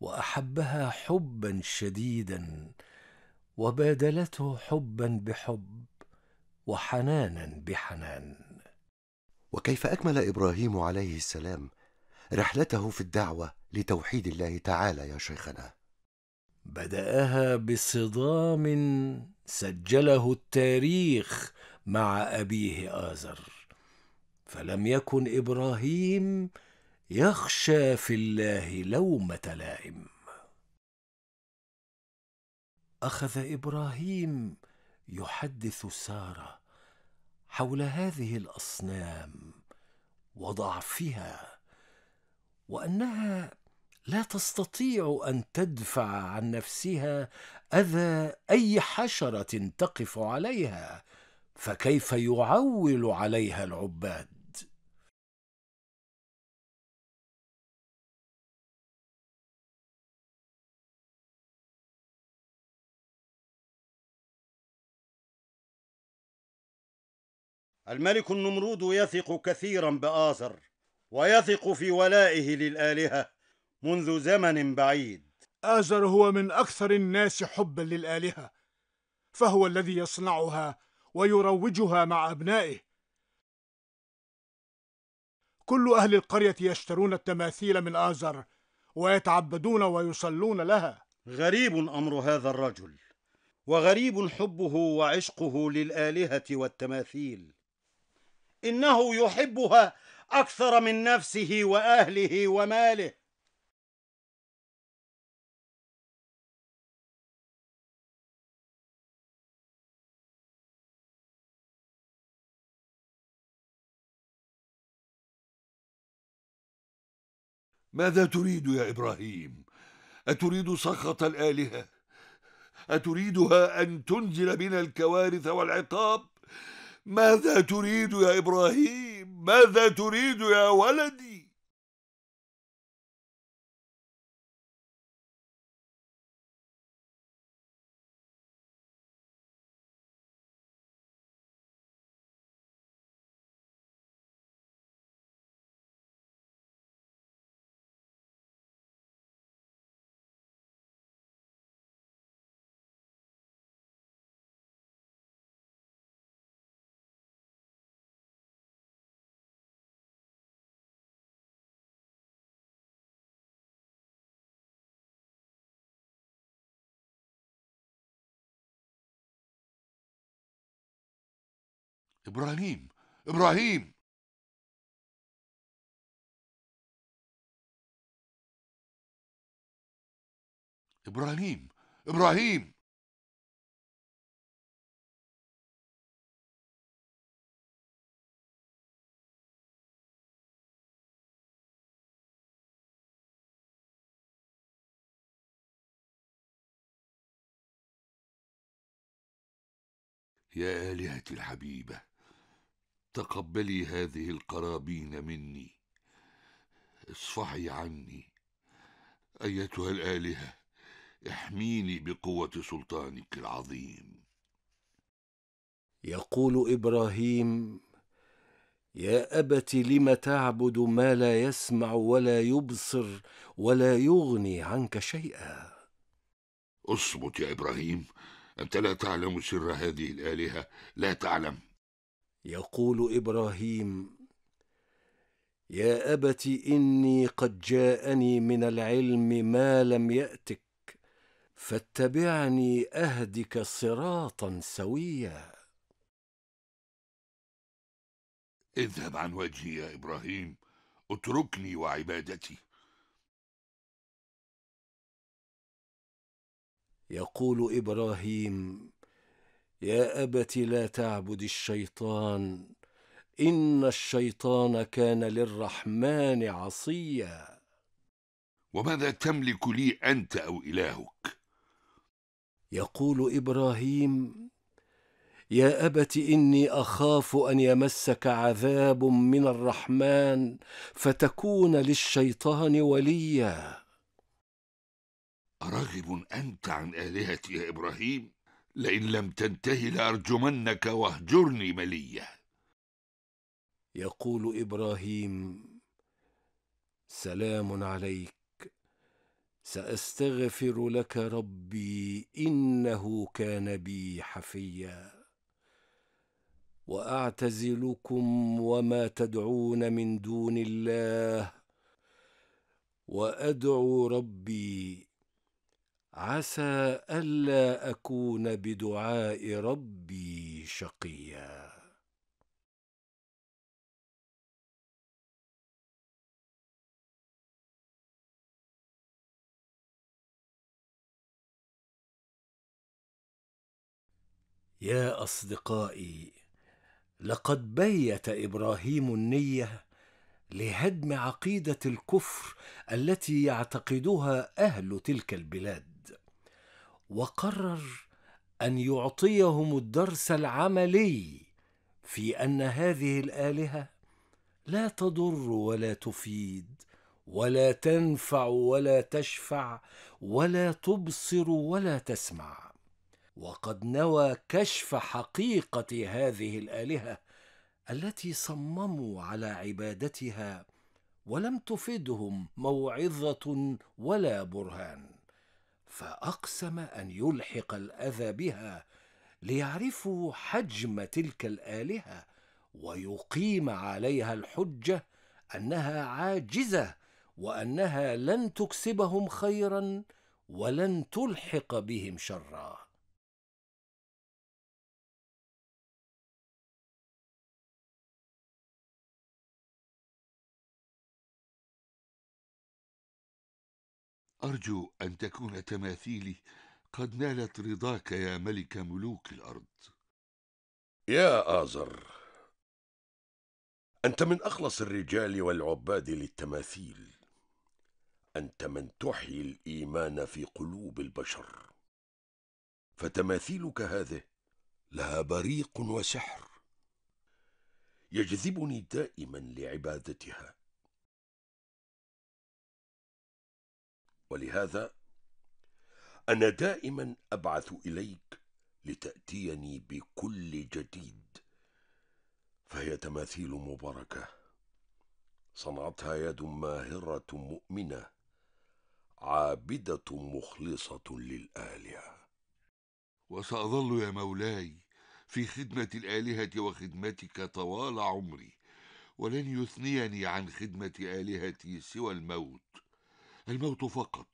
واحبها حبا شديدا وبادلته حبا بحب وحنانا بحنان وكيف اكمل ابراهيم عليه السلام رحلته في الدعوه لتوحيد الله تعالى يا شيخنا بداها بصدام سجله التاريخ مع ابيه ازر فلم يكن ابراهيم يخشى في الله لومه لائم اخذ ابراهيم يحدث ساره حول هذه الاصنام وضعفها وانها لا تستطيع ان تدفع عن نفسها اذى اي حشره تقف عليها فكيف يعول عليها العباد الملك النمرود يثق كثيرا بآزر ويثق في ولائه للآلهة منذ زمن بعيد آزر هو من أكثر الناس حبا للآلهة فهو الذي يصنعها ويروجها مع أبنائه كل أهل القرية يشترون التماثيل من آزر ويتعبدون ويصلون لها غريب أمر هذا الرجل وغريب حبه وعشقه للآلهة والتماثيل انه يحبها اكثر من نفسه واهله وماله ماذا تريد يا ابراهيم اتريد سخط الالهه اتريدها ان تنزل بنا الكوارث والعقاب ماذا تريد يا إبراهيم ماذا تريد يا ولدي ابراهيم ابراهيم ابراهيم ابراهيم يا الهتي الحبيبه تقبلي هذه القرابين مني اصفحي عني ايتها الالهه احميني بقوه سلطانك العظيم يقول ابراهيم يا ابت لم تعبد ما لا يسمع ولا يبصر ولا يغني عنك شيئا اصمت يا ابراهيم انت لا تعلم سر هذه الالهه لا تعلم يقول ابراهيم يا ابت اني قد جاءني من العلم ما لم ياتك فاتبعني اهدك صراطا سويا اذهب عن وجهي يا ابراهيم اتركني وعبادتي يقول ابراهيم يا ابت لا تعبد الشيطان ان الشيطان كان للرحمن عصيا وماذا تملك لي انت او الهك يقول ابراهيم يا ابت اني اخاف ان يمسك عذاب من الرحمن فتكون للشيطان وليا أراغب أنت عن آلهتي يا إبراهيم؟ لئن لم تنتهي لأرجمنك واهجرني مليا يقول إبراهيم سلام عليك سأستغفر لك ربي إنه كان بي حفيا وأعتزلكم وما تدعون من دون الله وأدعو ربي عسى الا اكون بدعاء ربي شقيا يا اصدقائي لقد بيت ابراهيم النيه لهدم عقيده الكفر التي يعتقدها اهل تلك البلاد وقرر ان يعطيهم الدرس العملي في ان هذه الالهه لا تضر ولا تفيد ولا تنفع ولا تشفع ولا تبصر ولا تسمع وقد نوى كشف حقيقه هذه الالهه التي صمموا على عبادتها ولم تفدهم موعظه ولا برهان فاقسم ان يلحق الاذى بها ليعرفوا حجم تلك الالهه ويقيم عليها الحجه انها عاجزه وانها لن تكسبهم خيرا ولن تلحق بهم شرا أرجو أن تكون تماثيلي قد نالت رضاك يا ملك ملوك الأرض يا آزر أنت من أخلص الرجال والعباد للتماثيل أنت من تحيي الإيمان في قلوب البشر فتماثيلك هذه لها بريق وسحر يجذبني دائما لعبادتها ولهذا أنا دائما أبعث إليك لتأتيني بكل جديد فهي تماثيل مباركة صنعتها يد ماهرة مؤمنة عابدة مخلصة للآلهة وسأظل يا مولاي في خدمة الآلهة وخدمتك طوال عمري ولن يثنيني عن خدمة آلهتي سوى الموت الموت فقط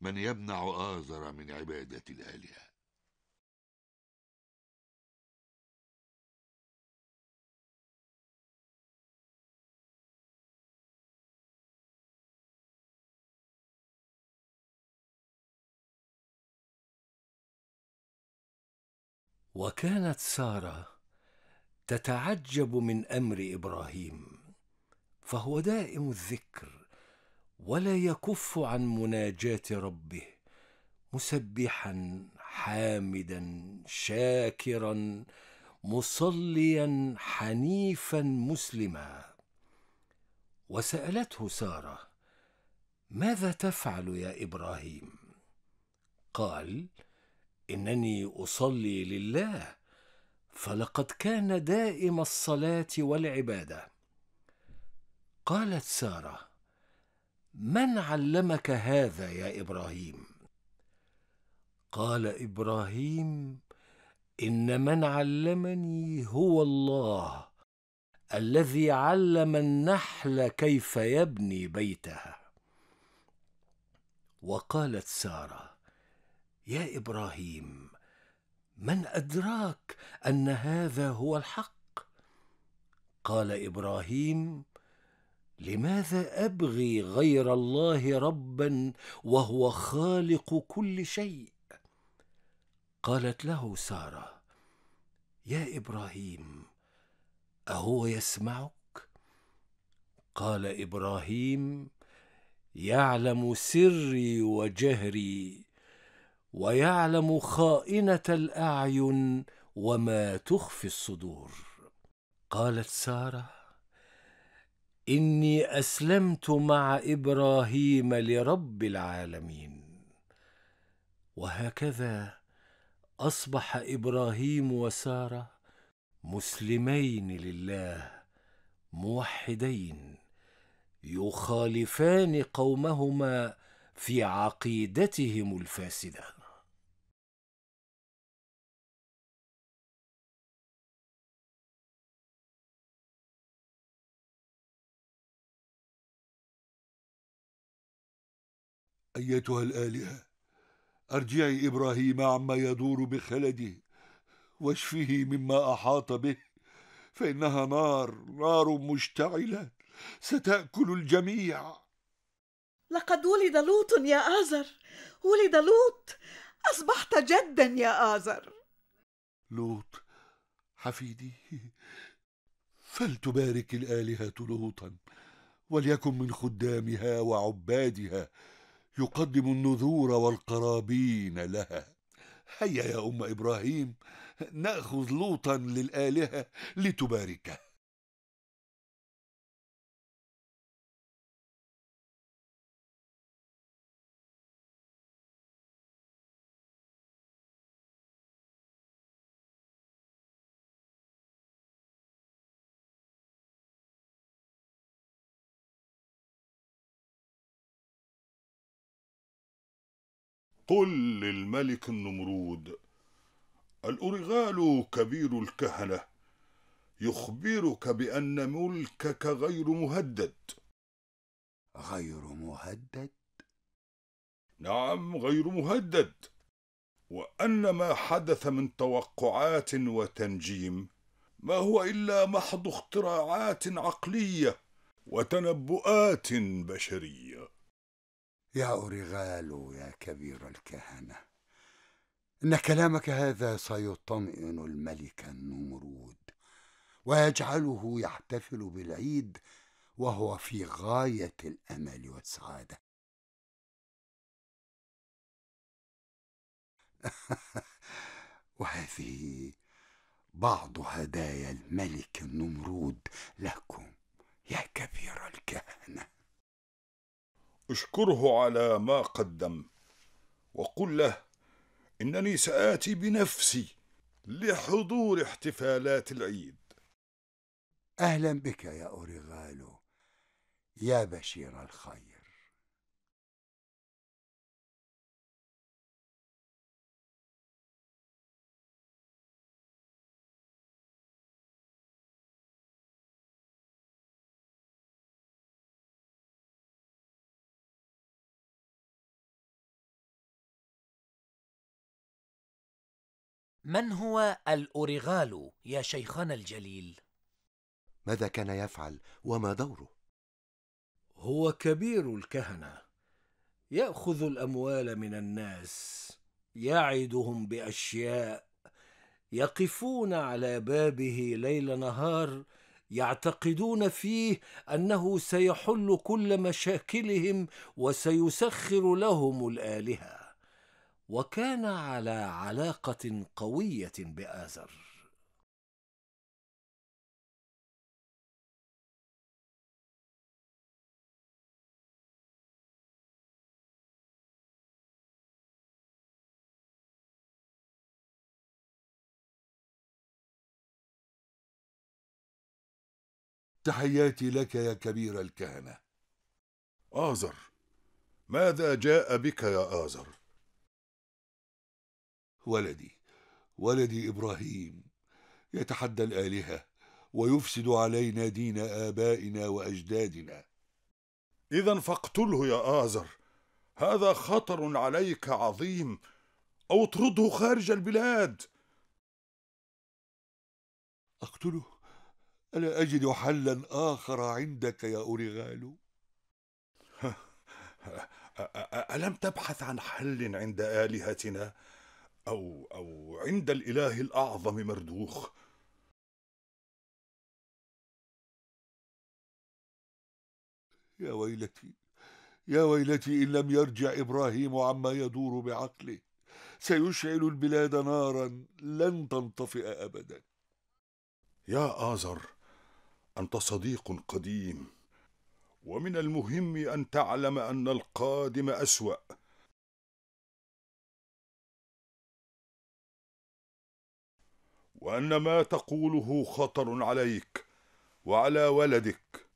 من يمنع آزر من عبادة الآلهة وكانت ساره تتعجب من امر ابراهيم فهو دائم الذكر ولا يكف عن مناجاه ربه مسبحا حامدا شاكرا مصليا حنيفا مسلما وسالته ساره ماذا تفعل يا ابراهيم قال انني اصلي لله فلقد كان دائم الصلاه والعباده قالت ساره من علمك هذا يا ابراهيم قال ابراهيم ان من علمني هو الله الذي علم النحل كيف يبني بيتها وقالت ساره يا ابراهيم من ادراك ان هذا هو الحق قال ابراهيم لماذا ابغي غير الله ربا وهو خالق كل شيء قالت له ساره يا ابراهيم اهو يسمعك قال ابراهيم يعلم سري وجهري ويعلم خائنه الاعين وما تخفي الصدور قالت ساره إني أسلمت مع إبراهيم لرب العالمين وهكذا أصبح إبراهيم وسارة مسلمين لله موحدين يخالفان قومهما في عقيدتهم الفاسده أيتها الآلهة أرجعي إبراهيم عما يدور بخلده واشفه مما أحاط به فإنها نار نار مشتعلة ستأكل الجميع لقد ولد لوط يا آزر ولد لوط أصبحت جدا يا آزر لوط حفيدي فلتبارك الآلهة لوطا وليكن من خدامها وعبادها يقدم النذور والقرابين لها هيا يا ام ابراهيم ناخذ لوطا للالهه لتباركه قل للملك النمرود الأرغال كبير الكهنة يخبرك بأن ملكك غير مهدد غير مهدد؟ نعم غير مهدد وأن ما حدث من توقعات وتنجيم ما هو إلا محض اختراعات عقلية وتنبؤات بشريه يا أوريغالو يا كبير الكهنة إن كلامك هذا سيطمئن الملك النمرود ويجعله يحتفل بالعيد وهو في غاية الأمل والسعادة [laughs] وهذه بعض هدايا الملك النمرود لكم يا كبير الكهنه اشكره على ما قدم وقل له انني ساتي بنفسي لحضور احتفالات العيد اهلا بك يا اوريغالو يا بشير الخير من هو الأوريغالو يا شيخنا الجليل؟ ماذا كان يفعل وما دوره؟ هو كبير الكهنة يأخذ الأموال من الناس يعدهم بأشياء يقفون على بابه ليل نهار يعتقدون فيه أنه سيحل كل مشاكلهم وسيسخر لهم الآلهة وكان على علاقه قويه بازر تحياتي لك يا كبير الكهنه آزر ماذا جاء بك يا آزر ولدي ولدي إبراهيم يتحدى الآلهة ويفسد علينا دين آبائنا وأجدادنا إذا فاقتله يا آزر هذا خطر عليك عظيم أو اطرده خارج البلاد أقتله ألا أجد حلا آخر عندك يا أوريغالو [laughs] ألم تبحث عن حل عند آلهتنا؟ أو أو عند الإله الأعظم مردوخ يا ويلتي يا ويلتي إن لم يرجع إبراهيم عما يدور بعقله سيشعل البلاد نارا لن تنطفئ أبدا يا آزر أنت صديق قديم ومن المهم أن تعلم أن القادم أسوأ وان ما تقوله خطر عليك وعلى ولدك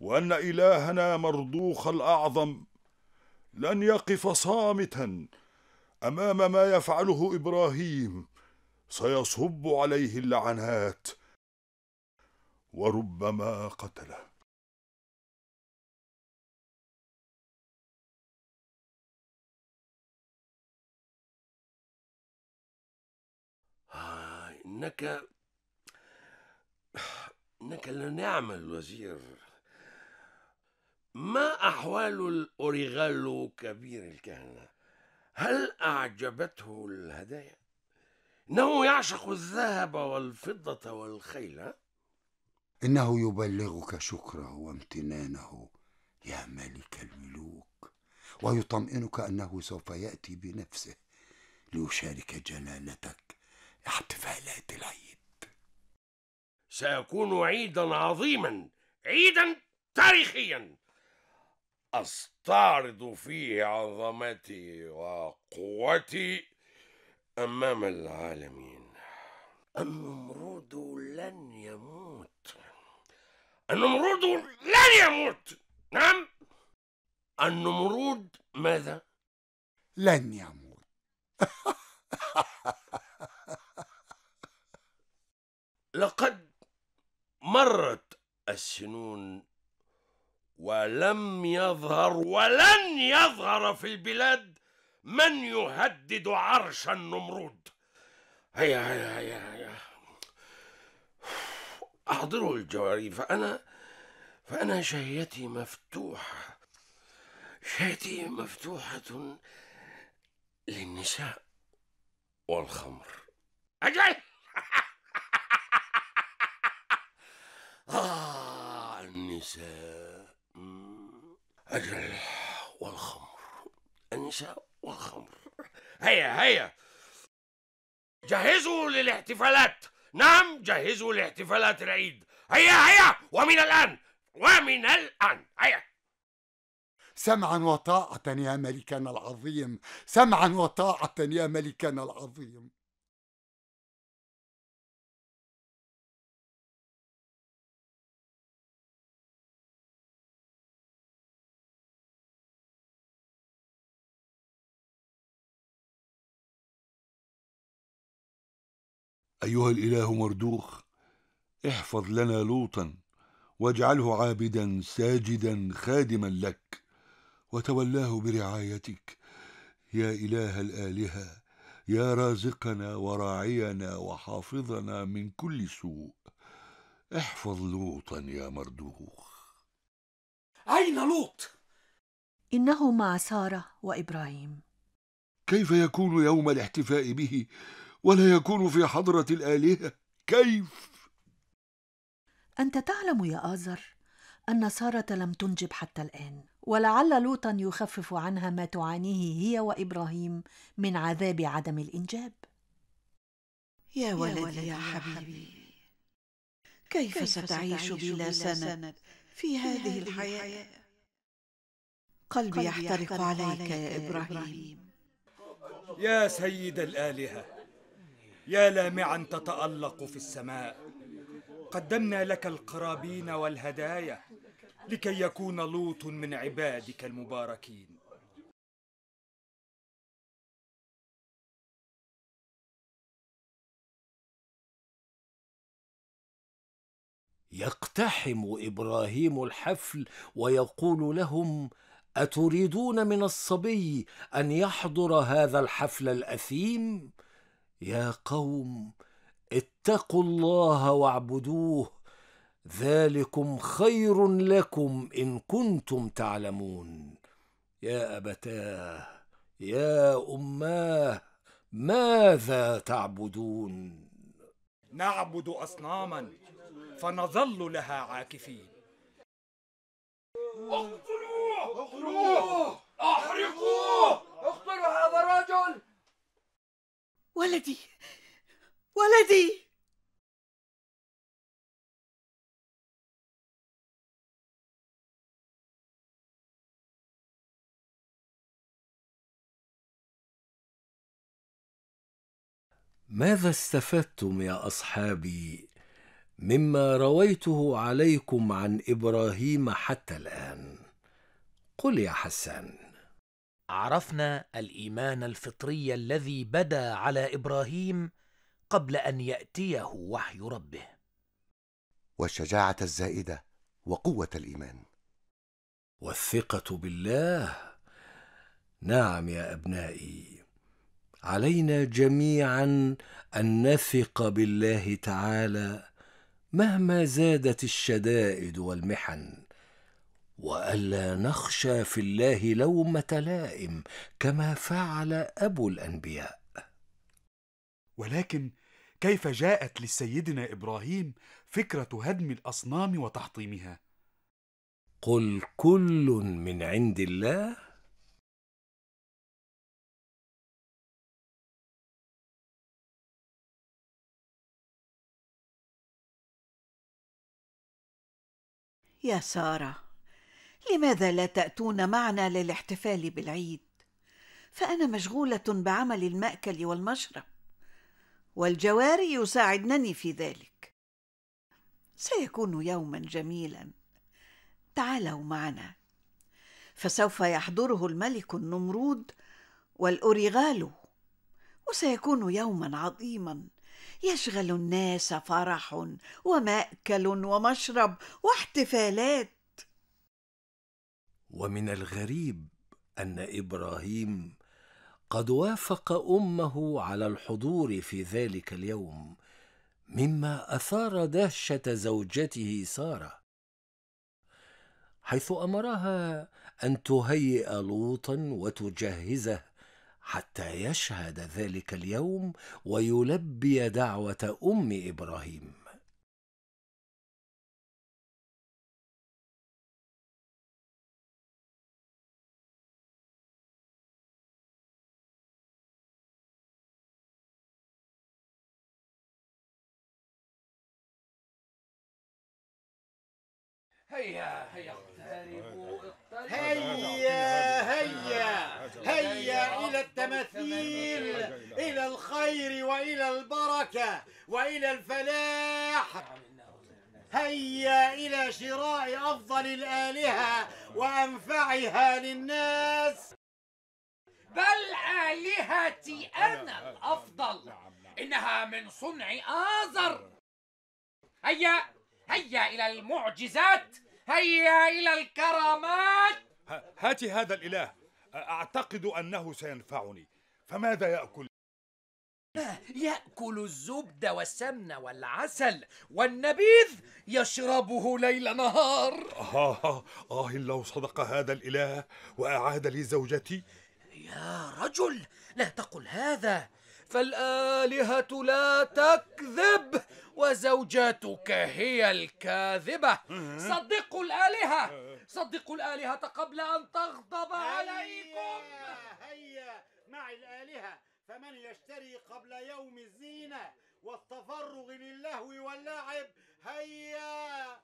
وان الهنا مرضوخ الاعظم لن يقف صامتا امام ما يفعله ابراهيم سيصب عليه اللعنات وربما قتله انك انك لنعم الوزير ما احوال الاوريغالو كبير الكهنه هل اعجبته الهدايا انه يعشق الذهب والفضه والخيل انه يبلغك شكره وامتنانه يا ملك الملوك ويطمئنك انه سوف ياتي بنفسه ليشارك جلالتك احتفالات العيد سيكون عيدا عظيما عيدا تاريخيا استعرض فيه عظمتي وقوتي امام العالمين النمرود لن يموت النمرود لن يموت نعم النمرود ماذا لن يموت [laughs] لقد مرت السنون ولم يظهر ولن يظهر في البلاد من يهدد عرش النمرود هيا هيا هيا هيا احضروا الجواري فأنا فأنا شهيتي مفتوحة شهيتي مفتوحة للنساء والخمر أجل [laughs] آه النساء أجل والخمر النساء والخمر هيا هيا جهزوا للاحتفالات نعم جهزوا لاحتفالات العيد هيا هيا ومن الآن ومن الآن هيا سمعا وطاعة يا ملكنا العظيم سمعا وطاعة يا ملكنا العظيم أيها الإله مردوخ احفظ لنا لوطا واجعله عابدا ساجدا خادما لك وتولاه برعايتك يا إله الآلهة يا رازقنا وراعينا وحافظنا من كل سوء احفظ لوطا يا مردوخ أين لوط؟ إنه مع سارة وإبراهيم كيف يكون يوم الاحتفاء به ولا يكون في حضرة الآلهة كيف؟ أنت تعلم يا آزر أن سارة لم تنجب حتى الآن ولعل لوطا يخفف عنها ما تعانيه هي وإبراهيم من عذاب عدم الإنجاب يا ولدي يا, يا حبيبي كيف, كيف ستعيش, ستعيش بلا سند في هذه الحياة قلبي يحترق عليك يا إبراهيم يا سيد الآلهة يا لامعا تتألق في السماء قدمنا لك القرابين والهدايا لكي يكون لوط من عبادك المباركين يقتحم ابراهيم الحفل ويقول لهم اتريدون من الصبي ان يحضر هذا الحفل الاثيم يا قوم اتقوا الله واعبدوه ذلكم خير لكم ان كنتم تعلمون يا ابتاه يا اماه ماذا تعبدون نعبد اصناما فنظل لها عاكفين اقتلوه اقتلوه احرقوه ولدي ولدي ماذا استفدتم يا اصحابي مما رويته عليكم عن ابراهيم حتى الان قل يا حسان عرفنا الايمان الفطري الذي بدا على ابراهيم قبل ان ياتيه وحي ربه والشجاعه الزائده وقوه الايمان والثقه بالله نعم يا ابنائي علينا جميعا ان نثق بالله تعالى مهما زادت الشدائد والمحن والا نخشى في الله لومه لائم كما فعل ابو الانبياء ولكن كيف جاءت لسيدنا ابراهيم فكره هدم الاصنام وتحطيمها قل كل من عند الله يا ساره لماذا لا تاتون معنا للاحتفال بالعيد فانا مشغوله بعمل الماكل والمشرب والجواري يساعدنني في ذلك سيكون يوما جميلا تعالوا معنا فسوف يحضره الملك النمرود والأوريغال وسيكون يوما عظيما يشغل الناس فرح ومأكل ومشرب واحتفالات ومن الغريب ان ابراهيم قد وافق امه على الحضور في ذلك اليوم مما اثار دهشه زوجته ساره حيث امرها ان تهيئ لوطا وتجهزه حتى يشهد ذلك اليوم ويلبي دعوه ام ابراهيم هيا هيا اقتربوا اقتربوا هيا هيا هيا إلى التماثيل إلى الخير وإلى البركة وإلى الفلاح هيا إلى شراء أفضل الآلهة وأنفعها للناس بل آلهتي أنا الأفضل نعم، نعم. إنها من صنع آزر هيا هيا إلى المعجزات هيا إلى الكرامات هاتي هذا الإله أعتقد أنه سينفعني فماذا يأكل؟ يأكل الزبد والسمن والعسل والنبيذ يشربه ليل نهار آه, آه, آه لو صدق هذا الإله وأعاد لي زوجتي يا رجل لا تقل هذا فالآلهة لا تكذب وزوجاتك هي الكاذبة صدقوا الآلهة صدقوا الآلهة قبل أن تغضب عليكم هيا مع الآلهة فمن يشتري قبل يوم الزينة والتفرغ للهو واللعب هيا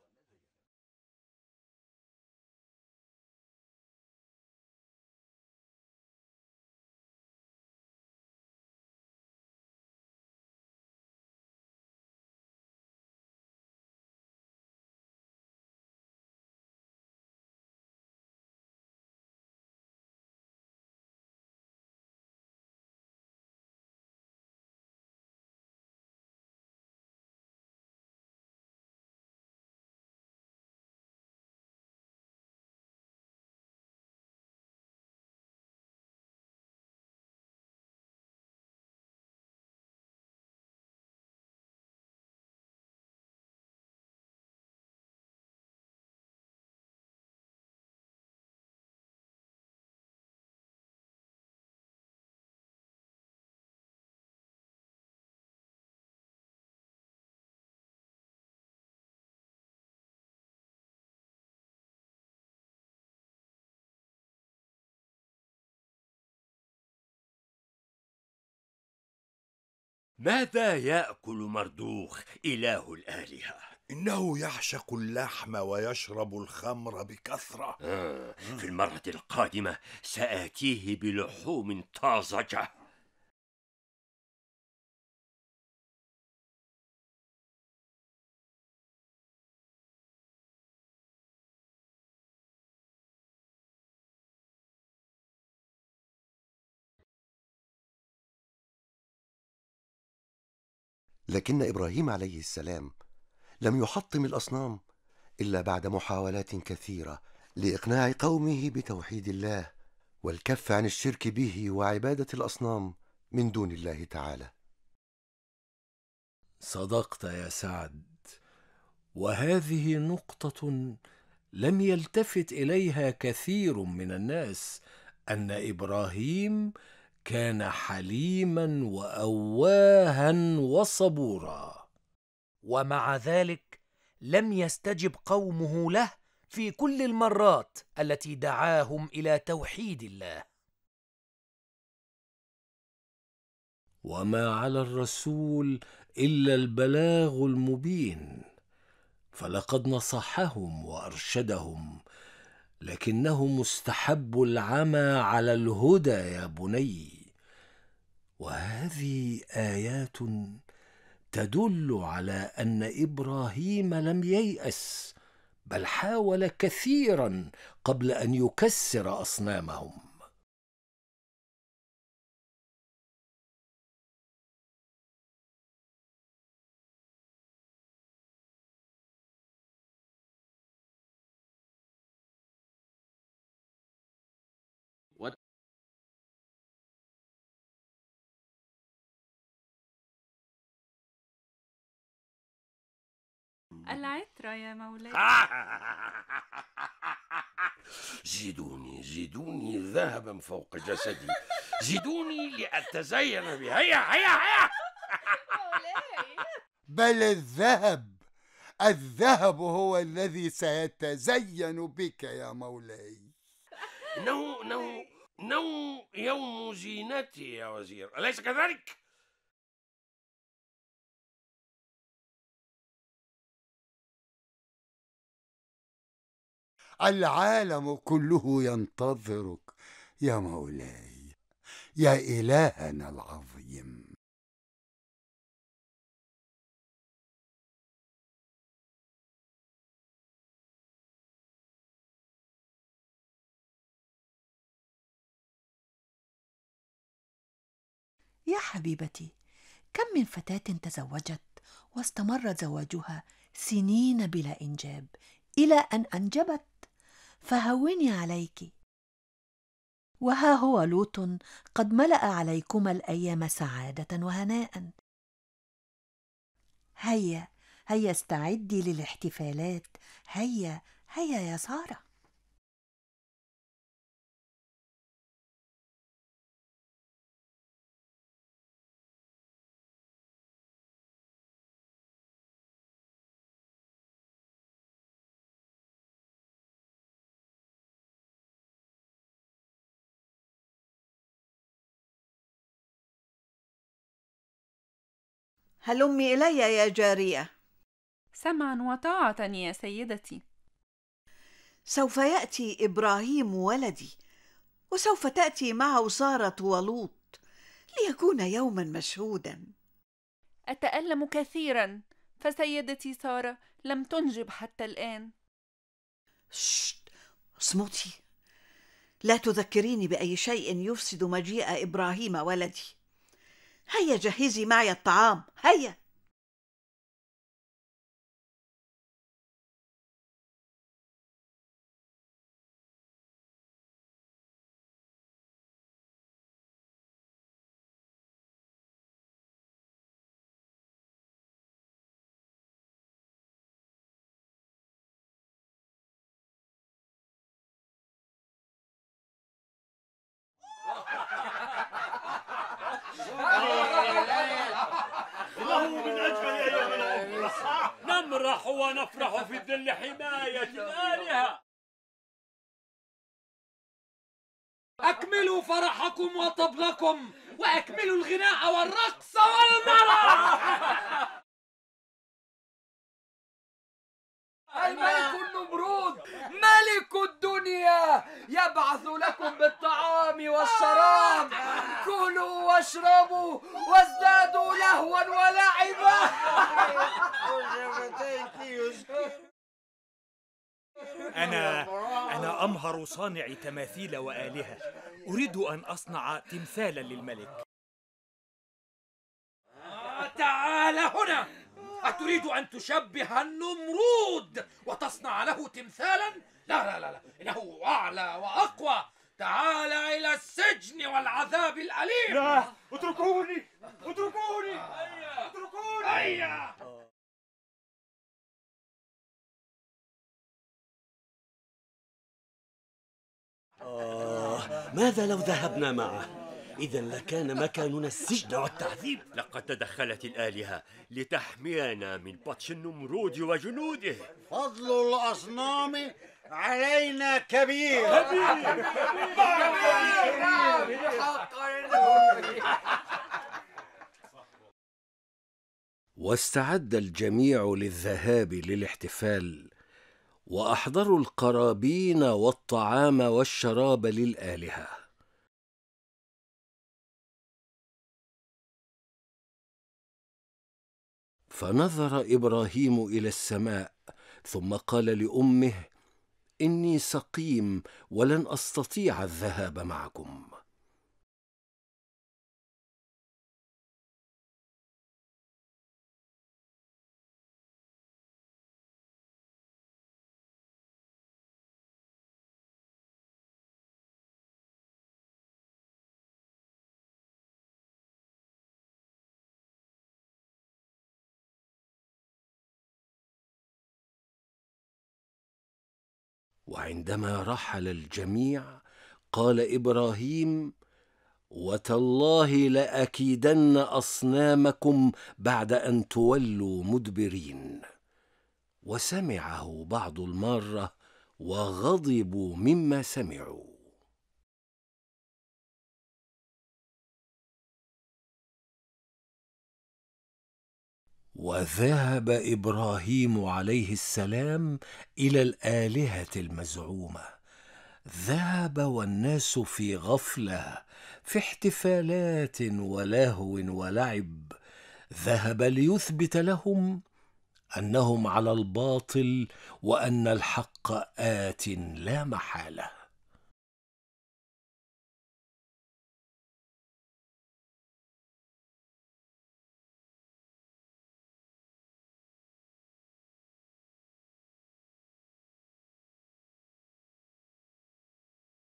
ماذا ياكل مردوخ اله الالهه انه يعشق اللحم ويشرب الخمر بكثره آه. في المره القادمه ساتيه بلحوم طازجه لكن ابراهيم عليه السلام لم يحطم الاصنام الا بعد محاولات كثيره لاقناع قومه بتوحيد الله والكف عن الشرك به وعباده الاصنام من دون الله تعالى صدقت يا سعد وهذه نقطه لم يلتفت اليها كثير من الناس ان ابراهيم كان حليما واواها وصبورا ومع ذلك لم يستجب قومه له في كل المرات التي دعاهم الى توحيد الله وما على الرسول الا البلاغ المبين فلقد نصحهم وارشدهم لكنه مستحب العمى على الهدى يا بني وهذه ايات تدل على ان ابراهيم لم يياس بل حاول كثيرا قبل ان يكسر اصنامهم العترة يا مولاي [laughs] زيدوني زيدوني ذهبا فوق جسدي زيدوني لأتزين بها هيا هيا هيا بل الذهب الذهب هو الذي سيتزين بك يا مولاي إنه إنه نو يوم زينتي يا وزير أليس كذلك؟ العالم كله ينتظرك يا مولاي يا إلهنا العظيم يا حبيبتي كم من فتاة تزوجت واستمر زواجها سنين بلا إنجاب إلى أن أنجبت فهوني عليك وها هو لوط قد ملا عليكما الايام سعاده وهناء هيا هيا استعدي للاحتفالات هيا هيا يا ساره هلمي إلي يا جارية سمعا وطاعة يا سيدتي سوف يأتي إبراهيم ولدي وسوف تأتي معه سارة ولوط ليكون يوما مشهودا أتألم كثيرا فسيدتي سارة لم تنجب حتى الآن شت اصمتي لا تذكريني بأي شيء يفسد مجيء إبراهيم ولدي هيا جهزي معي الطعام هيا مسرحكم وطبلكم واكملوا الغناء والرقص والمرح الملك النمرود ملك الدنيا يبعث لكم بالطعام والشراب كلوا واشربوا وازدادوا لهوا ولعبا أنا أنا أمهر صانع تماثيل وآلهة أريد أن أصنع تمثالا للملك آه، تعال هنا أتريد أن تشبه النمرود وتصنع له تمثالا؟ لا لا لا, لا. إنه أعلى وأقوى تعال إلى السجن والعذاب الأليم لا اتركوني اتركوني أيوة. اتركوني هيا أيوة. آه ماذا لو ذهبنا معه؟ إذا لكان مكاننا السجن والتعذيب لقد تدخلت الآلهة لتحمينا من بطش النمرود وجنوده فضل الأصنام علينا كبير كبير كبير. واستعد الجميع للذهاب للاحتفال واحضروا القرابين والطعام والشراب للالهه فنظر ابراهيم الى السماء ثم قال لامه اني سقيم ولن استطيع الذهاب معكم وعندما رحل الجميع قال ابراهيم وتالله لاكيدن اصنامكم بعد ان تولوا مدبرين وسمعه بعض الماره وغضبوا مما سمعوا وذهب ابراهيم عليه السلام الى الالهه المزعومه ذهب والناس في غفله في احتفالات ولهو ولعب ذهب ليثبت لهم انهم على الباطل وان الحق ات لا محاله